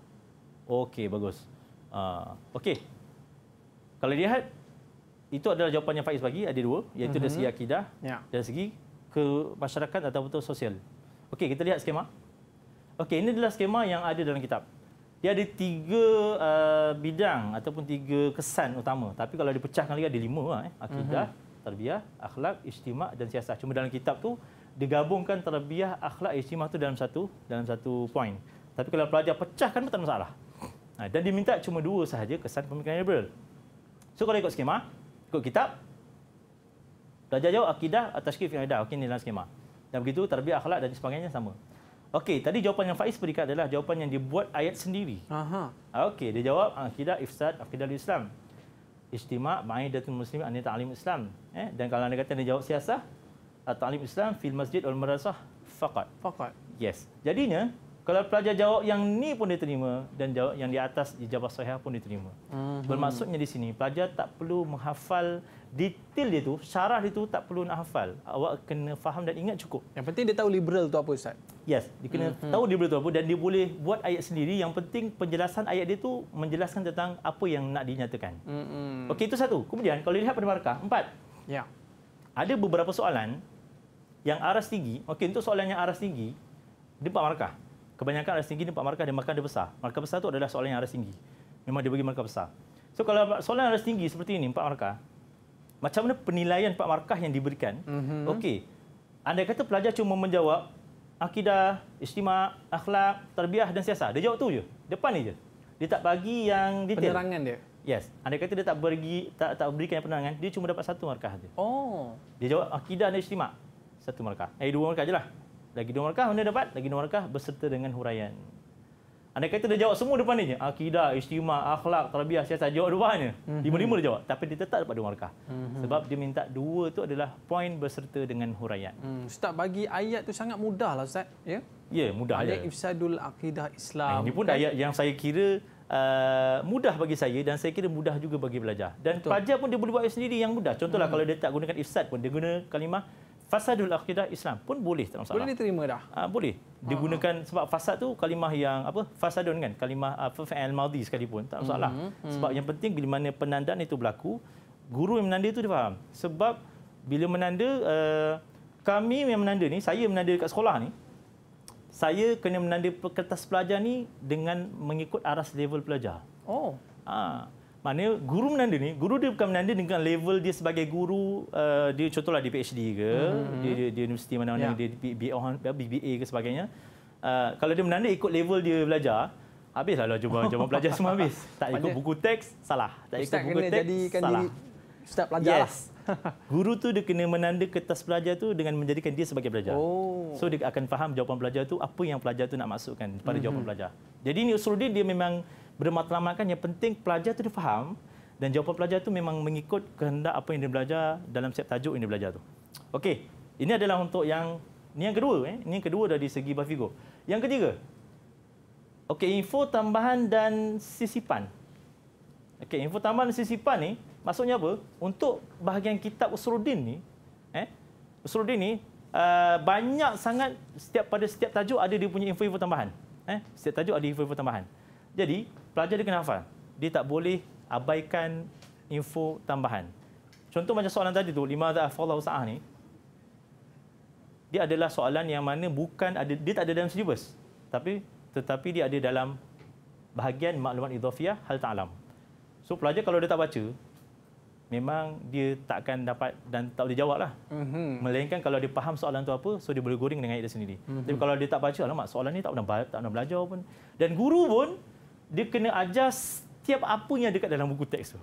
Okey, bagus. Uh, Okey. Kalau dia had, itu adalah jawapan yang Faiz bagi ada dua iaitu mm-hmm. dari mhm. segi akidah yeah. dan segi ke masyarakat atau betul sosial. Okey, kita lihat skema. Okey, ini adalah skema yang ada dalam kitab. Dia ada tiga uh, bidang ataupun tiga kesan utama. Tapi kalau dipecahkan lagi ada lima lah, eh, akidah, mm-hmm. tarbiyah, akhlak, ijtimak dan siasat. Cuma dalam kitab tu digabungkan tarbiyah, akhlak, ijtimak tu dalam satu dalam satu poin. Tapi kalau pelajar pecahkan pun tak ada masalah. dan diminta cuma dua sahaja kesan pemikiran liberal. So kalau ikut skema, ikut kitab belajar jawab akidah atas skrif yang ada okey ni dalam skema dan begitu tarbiyah akhlak dan sebagainya sama okey tadi jawapan yang Faiz berikan adalah jawapan yang dibuat ayat sendiri aha okey dia jawab akidah ifsad akidah Islam ijtima' ma'idatul muslim an ta'lim Islam eh dan kalau anda kata dia jawab siasah ta'lim Islam fil masjid wal madrasah faqat faqat yes jadinya kalau pelajar jawab yang ni pun diterima dan jawab yang di atas di jawab saya pun diterima. Mm-hmm. Bermaksudnya di sini pelajar tak perlu menghafal detail dia tu, syarah dia tu tak perlu nak hafal. Awak kena faham dan ingat cukup. Yang penting dia tahu liberal tu apa ustaz. Yes, dia kena mm-hmm. tahu liberal tu apa dan dia boleh buat ayat sendiri. Yang penting penjelasan ayat dia tu menjelaskan tentang apa yang nak dinyatakan. Mm-hmm. Okey itu satu. Kemudian kalau lihat pada markah empat. Ya. Yeah. Ada beberapa soalan yang aras tinggi. Okey untuk soalan yang aras tinggi dia empat markah. Kebanyakan aras tinggi ni empat markah dia markah dia besar. Markah besar tu adalah soalan yang aras tinggi. Memang dia bagi markah besar. So kalau soalan aras tinggi seperti ini empat markah. Macam mana penilaian empat markah yang diberikan? Mm-hmm. Okey. Anda kata pelajar cuma menjawab akidah, istimak, akhlak, terbiah dan siasat. Dia jawab tu je. Depan ni je. Dia tak bagi yang detail. Penerangan dia. Yes. Anda kata dia tak bagi tak tak berikan yang penerangan, dia cuma dapat satu markah aja. Oh. Dia jawab akidah dan istimak. Satu markah. Eh dua markah jelah lagi dua markah mana dapat lagi dua markah berserta dengan huraian anda kata dia jawab semua depan dia akidah istima akhlak tarbiyah siasat jawab depannya mhm. lima-lima dia jawab tapi dia tetap dapat dua markah mhm. sebab dia minta dua itu adalah poin berserta dengan huraian hmm, ustaz bagi ayat tu sangat mudah lah ustaz ya yeah? Ya, mudah Ayat ifsadul akidah Islam. Ah, ini pun kan? ayat yang saya kira uh, mudah bagi saya dan saya kira mudah juga bagi pelajar. Dan Betul. pelajar pun dia boleh buat sendiri yang mudah. Contohlah hmm. kalau dia tak gunakan ifsad pun, dia guna kalimah fasadul akidah Islam pun boleh tak masalah. Boleh diterima dah. Ha, boleh. Digunakan ha, sebab fasad tu kalimah yang apa? fasadun kan, kalimah apa ah, fi'il madhi sekalipun tak masalah. Hmm, hmm. Sebab yang penting bila mana penandaan itu berlaku, guru yang menanda itu dia faham. Sebab bila menanda uh, kami yang menanda ni, saya menanda dekat sekolah ni, saya kena menanda kertas pelajar ni dengan mengikut aras level pelajar. Oh. Ah. Maknanya guru menanda ni, guru dia bukan menanda dengan level dia sebagai guru uh, dia contohlah di PhD ke, hmm dia, dia di universiti mana-mana yeah. dia BBA, ke sebagainya. Uh, kalau dia menanda ikut level dia belajar, habislah lah jawapan jawapan belajar semua habis. Tak ikut buku teks salah. Tak ikut buku teks jadikan salah. diri ustaz pelajar. Lah. Yes. Lah. Guru tu dia kena menanda kertas pelajar tu dengan menjadikan dia sebagai pelajar. Oh. So dia akan faham jawapan pelajar tu apa yang pelajar tu nak masukkan pada mm-hmm. jawapan pelajar. Jadi ni usul dia dia memang bermatlamat kan yang penting pelajar tu dia faham dan jawapan pelajar tu memang mengikut kehendak apa yang dia belajar dalam setiap tajuk yang dia belajar tu. Okey, ini adalah untuk yang ni yang kedua eh, ni yang kedua dari segi Bafigo. Yang ketiga. Okey, info tambahan dan sisipan. Okey, info tambahan dan sisipan ni maksudnya apa? Untuk bahagian kitab Usruddin ni, eh, Usruddin ni uh, banyak sangat setiap pada setiap tajuk ada dia punya info-info tambahan. Eh, setiap tajuk ada info-info tambahan. Jadi, pelajar dia kena hafal. Dia tak boleh abaikan info tambahan. Contoh macam soalan tadi tu, lima za'af Allah sa'ah ni, dia adalah soalan yang mana bukan ada dia tak ada dalam syllabus tapi tetapi dia ada dalam bahagian maklumat idhafiah hal ta'lam. So pelajar kalau dia tak baca memang dia tak akan dapat dan tak boleh jawablah. mm Melainkan kalau dia faham soalan tu apa so dia boleh goreng dengan ayat dia sendiri. Mm-hmm. Tapi mhm. kalau dia tak baca alamak soalan ni tak pernah tak pernah belajar pun dan guru pun dia kena ajar setiap apa yang dekat dalam buku teks tu.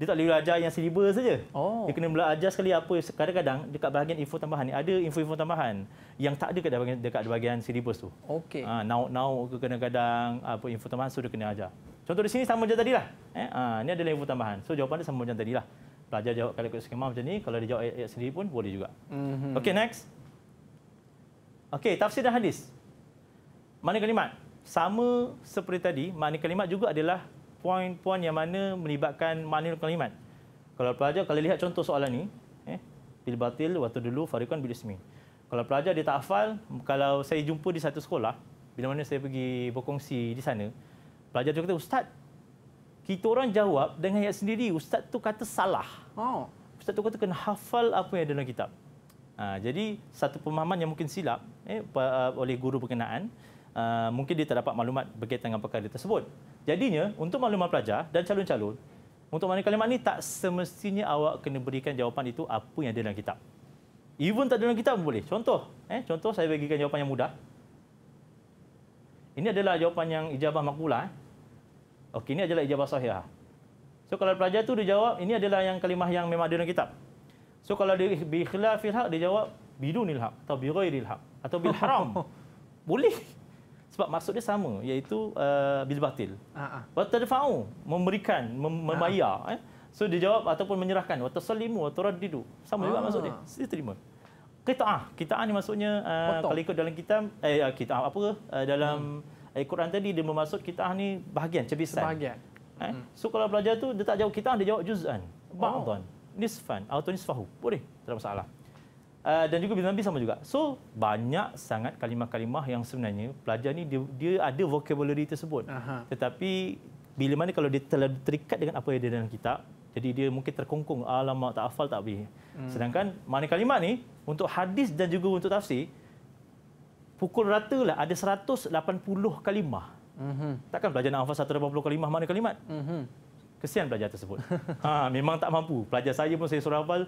Dia tak boleh ajar yang silibus saja. Oh. Dia kena belajar sekali apa kadang-kadang dekat bahagian info tambahan ni ada info-info tambahan yang tak ada dekat bahagian dekat bahagian silibus tu. Okey. Ah ha, now now kadang-kadang apa info tambahan tu dia kena ajar. Contoh di sini sama macam tadilah. Eh ha, ni ada info tambahan. So jawapan dia sama macam tadilah. Belajar jawab kalau ikut skema macam ni kalau dia jawab ayat, ayat sendiri pun boleh juga. Mm-hmm. Okey next. Okey tafsir dan hadis. Mana kalimat? sama seperti tadi, makna kalimat juga adalah poin-poin yang mana melibatkan makna kalimat. Kalau pelajar, kalau lihat contoh soalan ni, eh, bil batil, waktu dulu, farikan, bil ismi. Kalau pelajar dia tak hafal, kalau saya jumpa di satu sekolah, bila mana saya pergi berkongsi di sana, pelajar tu kata, Ustaz, kita orang jawab dengan ayat sendiri. Ustaz tu kata salah. Oh. Ustaz tu kata kena hafal apa yang ada dalam kitab. Ha, jadi, satu pemahaman yang mungkin silap eh, uh, oleh guru berkenaan, uh, mungkin dia terdapat maklumat berkaitan dengan perkara tersebut. Jadinya, untuk maklumat pelajar dan calon-calon, untuk mana kalimat ini, tak semestinya awak kena berikan jawapan itu apa yang ada dalam kitab. Even tak ada dalam kitab boleh. Contoh, eh, contoh saya bagikan jawapan yang mudah. Ini adalah jawapan yang ijabah makbulah. Eh. Okey, ini adalah ijabah sahih. Ah. So, kalau pelajar tu dia jawab, ini adalah yang kalimah yang memang ada dalam kitab. So, kalau dia bikhlafil haq, dia jawab bidunil haq atau birairil haq atau bil haram. boleh sebab maksud dia sama iaitu uh, bil batil. Ha ah. ah. memberikan mem- ah, ah. membayar eh. So dia jawab ataupun menyerahkan wa tasallimu wa turaddidu. Sama juga maksud dia. Dia terima. Qita'ah. Qita'ah ni maksudnya uh, kalau ikut dalam kitab eh ya, kita apa uh, dalam hmm. eh, Quran tadi dia bermaksud qita'ah ni bahagian cebisan. Bahagian. Eh? Hmm. So kalau pelajar tu dia tak jawab qita'ah dia jawab juz'an. Ba'dhan. Oh. Nisfan atau nisfahu. Boleh. Tak ada masalah. Ah, dan juga bila Nabi sama juga. So banyak sangat kalimah-kalimah yang sebenarnya pelajar ni dia, dia ada vocabulary tersebut. Aha. Tetapi bila mana kalau dia telah terikat dengan apa yang ada dalam kitab, jadi dia mungkin terkungkung, alamak ah, tak hafal tak boleh. Hmm. Sedangkan makna kalimah ni untuk hadis dan juga untuk tafsir, pukul rata lah ada 180 kalimah. hmm Takkan pelajar nak hafal 180 kalimah makna kalimat? hmm Kesian pelajar tersebut. ha, memang tak mampu. Pelajar saya pun saya suruh hafal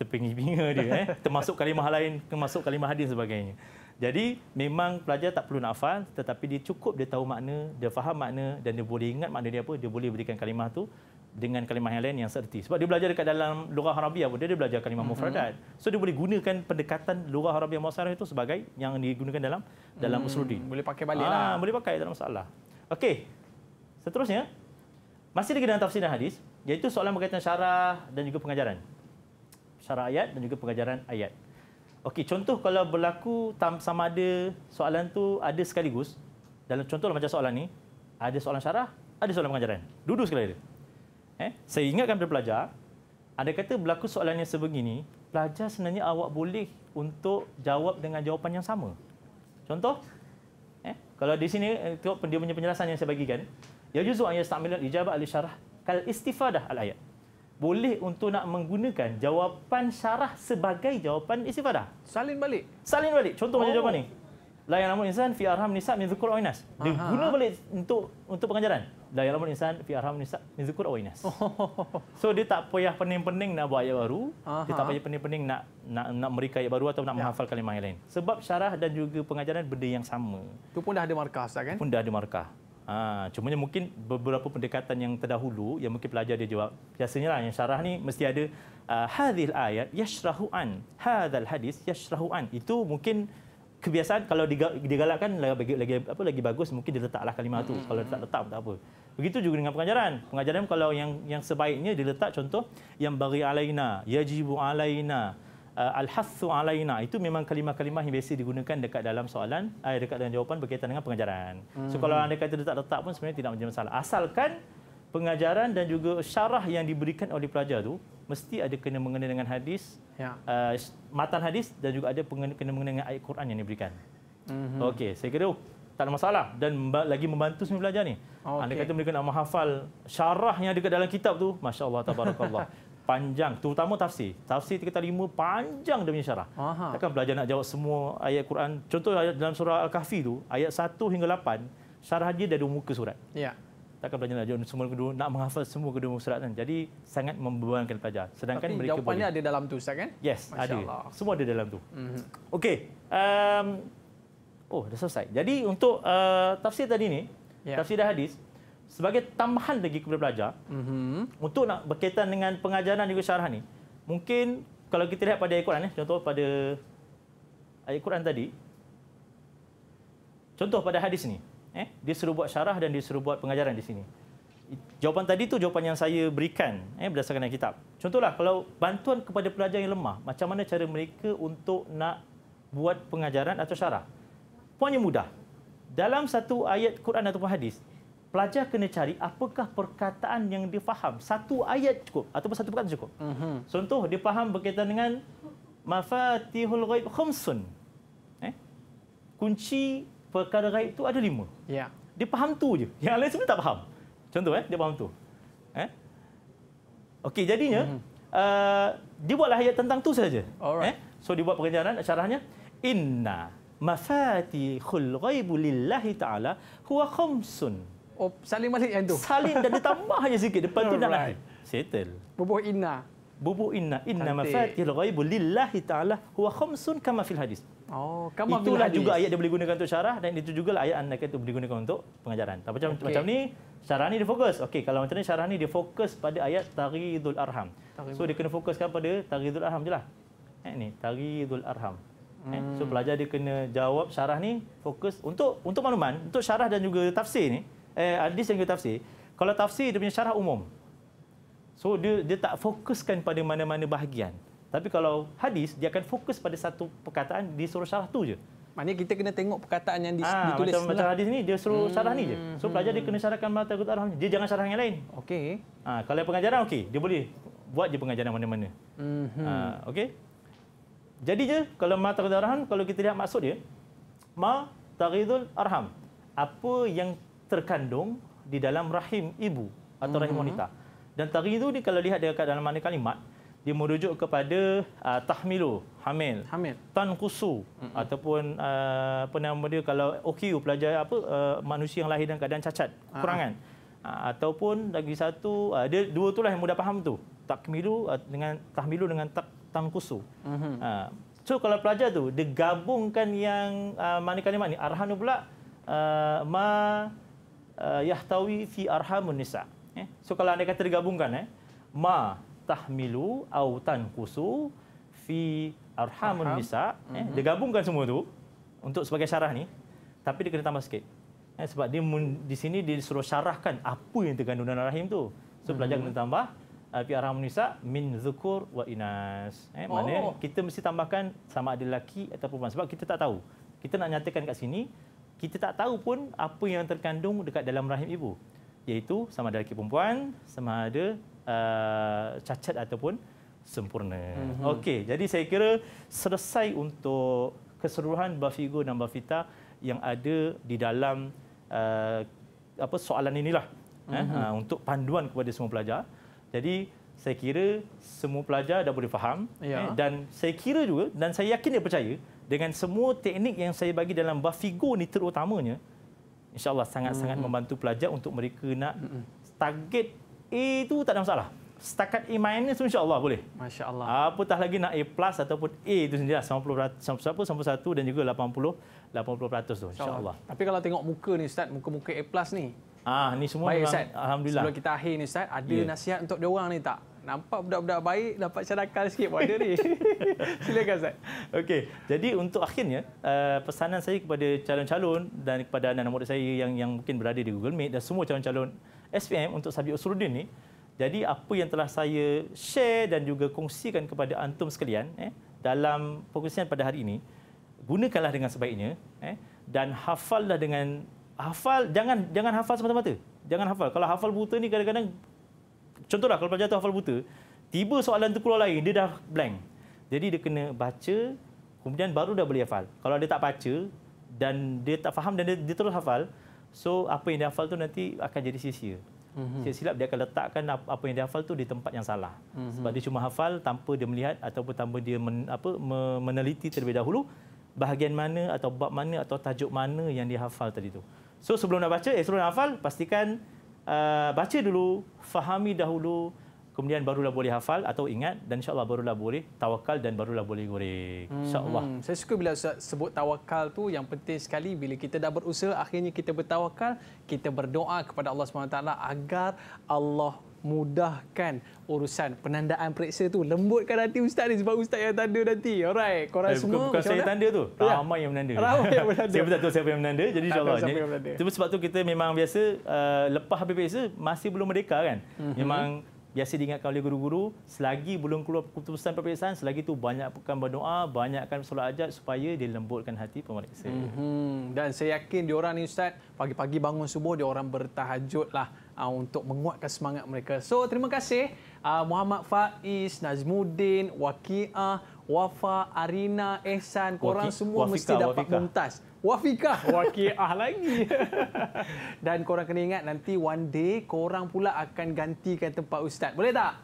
terpinga pinggir dia eh termasuk kalimah lain termasuk kalimah hadis sebagainya jadi memang pelajar tak perlu nak hafal tetapi dia cukup dia tahu makna dia faham makna dan dia boleh ingat makna dia apa dia boleh berikan kalimah tu dengan kalimah yang lain yang serti sebab dia belajar dekat dalam lughah arabia pun dia, dia belajar kalimah mm-hmm. mufradat so dia boleh gunakan pendekatan lughah arabia muasarah itu sebagai yang digunakan dalam dalam mm-hmm. usuluddin boleh pakai baliklah ah lah. boleh pakai dalam masalah okey seterusnya masih lagi dalam tafsir dan hadis iaitu soalan berkaitan syarah dan juga pengajaran syarat ayat dan juga pengajaran ayat. Okey, contoh kalau berlaku sama ada soalan tu ada sekaligus dalam contoh macam soalan ni, ada soalan syarah, ada soalan pengajaran. duduk sekali dia. Eh, saya ingatkan kepada pelajar, ada kata berlaku soalannya sebegini, pelajar sebenarnya awak boleh untuk jawab dengan jawapan yang sama. Contoh, eh, kalau di sini eh, tengok dia punya penjelasan yang saya bagikan, ya juzu an yastamilu ijabah al-syarah kal istifadah al-ayat boleh untuk nak menggunakan jawapan syarah sebagai jawapan istifadah. Salin balik. Salin balik. Contoh oh. macam jawapan ni. Oh. La yang namun insan fi arham nisa min zukur awinas. Dia Aha. guna balik untuk untuk pengajaran. La yang namun insan fi arham nisa min zukur awinas. Oh. so dia tak payah pening-pening nak buat ayat baru. Aha. Dia tak payah pening-pening nak nak nak mereka ayat baru atau nak ya. menghafal kalimah yang lain. Sebab syarah dan juga pengajaran benda yang sama. tu pun dah ada markah kan? Pun dah ada markah. Ha, cumanya mungkin beberapa pendekatan yang terdahulu yang mungkin pelajar dia jawab biasanya lah yang syarah ni mesti ada uh, hadis ayat yashrahu an hadzal hadis yashrahu an itu mungkin kebiasaan kalau digalakkan lagi, lagi apa lagi bagus mungkin diletaklah kalimah tu kalau tak letak tak apa begitu juga dengan pengajaran pengajaran kalau yang yang sebaiknya diletak contoh yang bagi alaina yajibu alaina Uh, al-hasu alaina itu memang kalimah-kalimah yang biasa digunakan dekat dalam soalan uh, dekat dengan jawapan berkaitan dengan pengajaran. Hmm. So kalau anda kata tak letak pun sebenarnya tidak menjadi masalah. Asalkan pengajaran dan juga syarah yang diberikan oleh pelajar tu mesti ada kena mengenai dengan hadis, ya. Uh, matan hadis dan juga ada kena mengenai dengan ayat Quran yang diberikan. Mm-hmm. Okey, saya kira oh, tak ada masalah dan lagi membantu sembilan belajar ni. Okay. Anda kata mereka nak menghafal syarah yang ada dekat dalam kitab tu, masya-Allah tabarakallah. panjang terutama tafsir tafsir kita lima panjang dia punya syarah Aha. takkan belajar nak jawab semua ayat Quran contoh ayat dalam surah Al-Kahfi tu ayat 1 hingga 8 syarah dia dari muka surat ya takkan belajar nak jawab semua kedua nak menghafal semua kedua surat kan jadi sangat membebankan pelajar sedangkan Tapi mereka jawapannya ada dalam tu Ustaz kan yes Masya ada Allah. semua ada dalam tu mm okey um, oh dah selesai jadi untuk uh, tafsir tadi ni ya. tafsir dah hadis sebagai tambahan lagi kepada pelajar mm-hmm. untuk nak berkaitan dengan pengajaran juga syarah ni mungkin kalau kita lihat pada ayat Quran ni eh, contoh pada ayat Quran tadi contoh pada hadis ni eh dia suruh buat syarah dan dia suruh buat pengajaran di sini jawapan tadi tu jawapan yang saya berikan eh berdasarkan kitab contohlah kalau bantuan kepada pelajar yang lemah macam mana cara mereka untuk nak buat pengajaran atau syarah Puan yang mudah dalam satu ayat Quran ataupun hadis pelajar kena cari apakah perkataan yang dia faham. Satu ayat cukup ataupun satu perkataan cukup. Mm-hmm. Contoh dia faham berkaitan dengan mafatihul ghaib khamsun. Eh? Kunci perkara ghaib tu ada lima. Ya. Yeah. Dia faham tu je. Yang lain sebenarnya tak faham. Contoh eh dia faham tu. Eh? Okey jadinya mm-hmm. uh, dia buatlah ayat tentang tu saja. Eh? So dia buat perkenalan syarahnya inna mafatihul ghaibu lillahi ta'ala huwa khamsun. Oh, salin balik yang tu. Salin dan ditambah hanya sikit depan tu dah settle. Bubuh inna. Bubuh inna inna mafatihul ghaibu lillahi ta'ala huwa khamsun kama fil hadis. Oh, kama Itulah fil lah hadis. juga ayat dia boleh gunakan untuk syarah dan itu juga lah ayat anda itu boleh gunakan untuk pengajaran. Tapi macam okay. macam ni syarah ni dia fokus. Okey, kalau macam ni syarah ni dia fokus pada ayat taghidul arham. Tarifu. So dia kena fokuskan pada taghidul arham jelah. Eh ni, taghidul arham. Eh, so hmm. pelajar dia kena jawab syarah ni fokus untuk untuk makluman, untuk syarah dan juga tafsir ni eh hadis ah, yang kita tafsir. Kalau tafsir dia punya syarah umum. So dia dia tak fokuskan pada mana-mana bahagian. Tapi kalau hadis dia akan fokus pada satu perkataan di suruh syarah tu je. Maknanya kita kena tengok perkataan yang di, ha, ah, ditulis macam, macam hadis ni dia suruh hmm. syarah ni je. So hmm, pelajar dia hmm. kena syarahkan mata kutub arham. Dia jangan syarah yang lain. Okey. Ha, kalau pengajaran okey, dia boleh buat je pengajaran mana-mana. Hmm. Ha, okey. Jadi je kalau mata kutub arham kalau kita lihat maksud dia ma taghidul arham. Apa yang terkandung di dalam rahim ibu atau rahim mm-hmm. wanita. Dan tarikh itu ni kalau lihat dekat dalam makna kalimat dia merujuk kepada uh, tahmilu hamil, hamil. kusu mm-hmm. ataupun uh, apa nama dia kalau OQ pelajar apa uh, manusia yang lahir dalam keadaan cacat, kurangan Uh-huh. Uh, ataupun lagi satu uh, dia dua itulah yang mudah faham tu. Takmilu uh, dengan tahmilu dengan ta- kusu Mm-hmm. Uh, So kalau pelajar tu dia gabungkan yang uh, mana kalimat ni arhanu pula uh, ma Uh, yahtawi fi arhamun nisa. Eh? So kalau anda kata digabungkan eh ma tahmilu au tankusu fi arhamun Arham. nisa eh mm-hmm. digabungkan semua tu untuk sebagai syarah ni tapi dia kena tambah sikit. Eh, sebab dia di sini dia suruh syarahkan apa yang terkandung dalam rahim tu. So mm-hmm. belajar mhm. kena tambah uh, fi arhamun nisa min zukur wa inas. Eh oh. mana kita mesti tambahkan sama ada lelaki ataupun perempuan sebab kita tak tahu. Kita nak nyatakan kat sini kita tak tahu pun apa yang terkandung dekat dalam rahim ibu iaitu sama ada laki perempuan sama ada uh, cacat ataupun sempurna. Mm-hmm. Okey, jadi saya kira selesai untuk keseluruhan bafigo dan bafita yang ada di dalam uh, apa soalan inilah mm-hmm. eh, mhm. uh, untuk panduan kepada semua pelajar. Jadi saya kira semua pelajar dah boleh faham yeah. eh, dan saya kira juga dan saya yakin dia percaya dengan semua teknik yang saya bagi dalam Bafigo ni terutamanya insyaallah sangat-sangat hmm membantu pelajar untuk mereka nak hmm. target A tu tak ada masalah. Setakat A minus pun insyaallah boleh. Masya-Allah. Apatah lagi nak A plus ataupun A itu sendirilah 90 91 dan juga 80 80% tu insyaallah. InsyaAllah. Tapi kalau tengok muka ni ustaz, muka-muka A plus ni. Ah ni semua Baik, memang, alhamdulillah. Sebelum kita akhir ni ustaz, ada yeah. nasihat untuk dia orang ni tak? nampak budak-budak baik dapat cadangkan sikit buat dia ni. Silakan Ustaz. Okey, jadi untuk akhirnya eh, pesanan saya kepada calon-calon dan kepada anak-anak murid saya yang yang mungkin berada di Google Meet dan semua calon-calon SPM untuk Sabi Usruddin ni, jadi apa yang telah saya share dan juga kongsikan kepada antum sekalian eh, dalam perkongsian pada hari ini, gunakanlah dengan sebaiknya eh, dan hafallah dengan hafal jangan jangan hafal semata-mata. Jangan hafal. Kalau hafal buta ni kadang-kadang contohlah kalau pelajar tu hafal buta, tiba soalan tu keluar lain, dia dah blank. Jadi dia kena baca, kemudian baru dah boleh hafal. Kalau dia tak baca dan dia tak faham dan dia, dia terus hafal, so apa yang dia hafal tu nanti akan jadi sia-sia. Mm-hmm. silap dia akan letakkan apa yang dia hafal tu di tempat yang salah. Mm-hmm. Sebab dia cuma hafal tanpa dia melihat ataupun tanpa dia men, apa, meneliti terlebih dahulu bahagian mana atau bab mana atau tajuk mana yang dia hafal tadi tu. So sebelum nak baca, eh, sebelum nak hafal, pastikan Ah, baca dulu, fahami dahulu, kemudian barulah boleh hafal atau ingat dan insya-Allah barulah boleh tawakal dan barulah boleh goreng. Hmm, Insya-Allah. Hmm, saya suka bila Ustaz sebut tawakal tu yang penting sekali bila kita dah berusaha akhirnya kita bertawakal, kita berdoa kepada Allah Subhanahu agar Allah mudahkan urusan penandaan periksa tu lembutkan hati ustaz ni sebab ustaz yang tanda nanti alright korang eh, semua bukan, bukan saya mana? tanda tu ya. ramai yang menanda ramai yang menanda saya pun tak tahu siapa yang menanda jadi insyaallah tapi sebab tu kita memang biasa uh, lepas habis periksa masih belum merdeka kan mm-hmm. memang biasa diingatkan oleh guru-guru selagi belum keluar keputusan peperiksaan selagi tu banyakkan berdoa banyakkan solat ajat supaya dilembutkan hati pemeriksa mm-hmm. dan saya yakin diorang ni ustaz pagi-pagi bangun subuh diorang bertahajud lah uh, untuk menguatkan semangat mereka. So terima kasih uh, Muhammad Faiz, Nazmudin, Waqiah, Wafa, Arina, Ehsan, korang Waki- semua Wafika, mesti dapat Wafika. muntas. Wafika. Wakiah lagi. Dan korang kena ingat nanti one day korang pula akan gantikan tempat Ustaz. Boleh tak?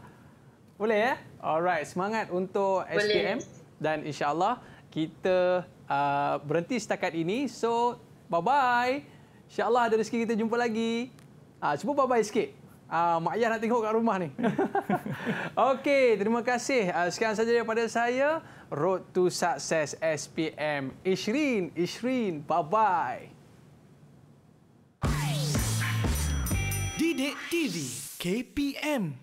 Boleh ya? Alright. Semangat untuk Boleh. SPM. Dan insya Allah kita uh, berhenti setakat ini. So, bye-bye. Insya Allah ada rezeki kita jumpa lagi. Ah, cuba bye-bye sikit. Ah, mak ayah nak tengok kat rumah ni. Okey, terima kasih. Ah, sekarang saja daripada saya, Road to Success SPM. Ishrin, Ishrin, bye-bye. Didik TV, KPM.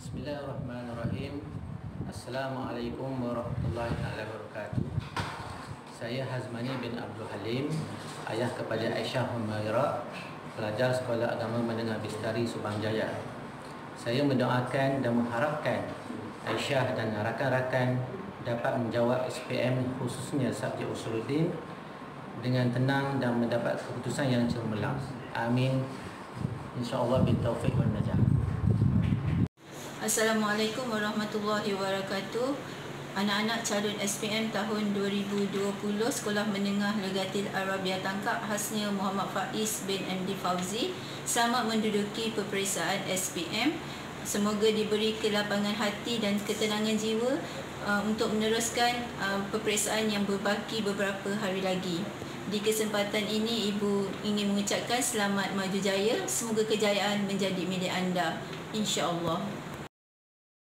Bismillahirrahmanirrahim. Assalamualaikum warahmatullahi wabarakatuh. Saya Hazmani bin Abdul Halim ayah kepada Aisyah Humaira, pelajar sekolah agama menengah Bistari Subang Jaya. Saya mendoakan dan mengharapkan Aisyah dan rakan-rakan dapat menjawab SPM khususnya subjek usuluddin dengan tenang dan mendapat keputusan yang cemerlang. Amin. Insya-Allah bin taufik wal najah. Assalamualaikum warahmatullahi wabarakatuh anak-anak calon SPM tahun 2020 Sekolah Menengah Negatif Arabia Tangkap khasnya Muhammad Faiz bin MD Fauzi selamat menduduki peperiksaan SPM. Semoga diberi kelapangan hati dan ketenangan jiwa uh, untuk meneruskan uh, peperiksaan yang berbaki beberapa hari lagi. Di kesempatan ini, Ibu ingin mengucapkan selamat maju jaya. Semoga kejayaan menjadi milik anda. InsyaAllah.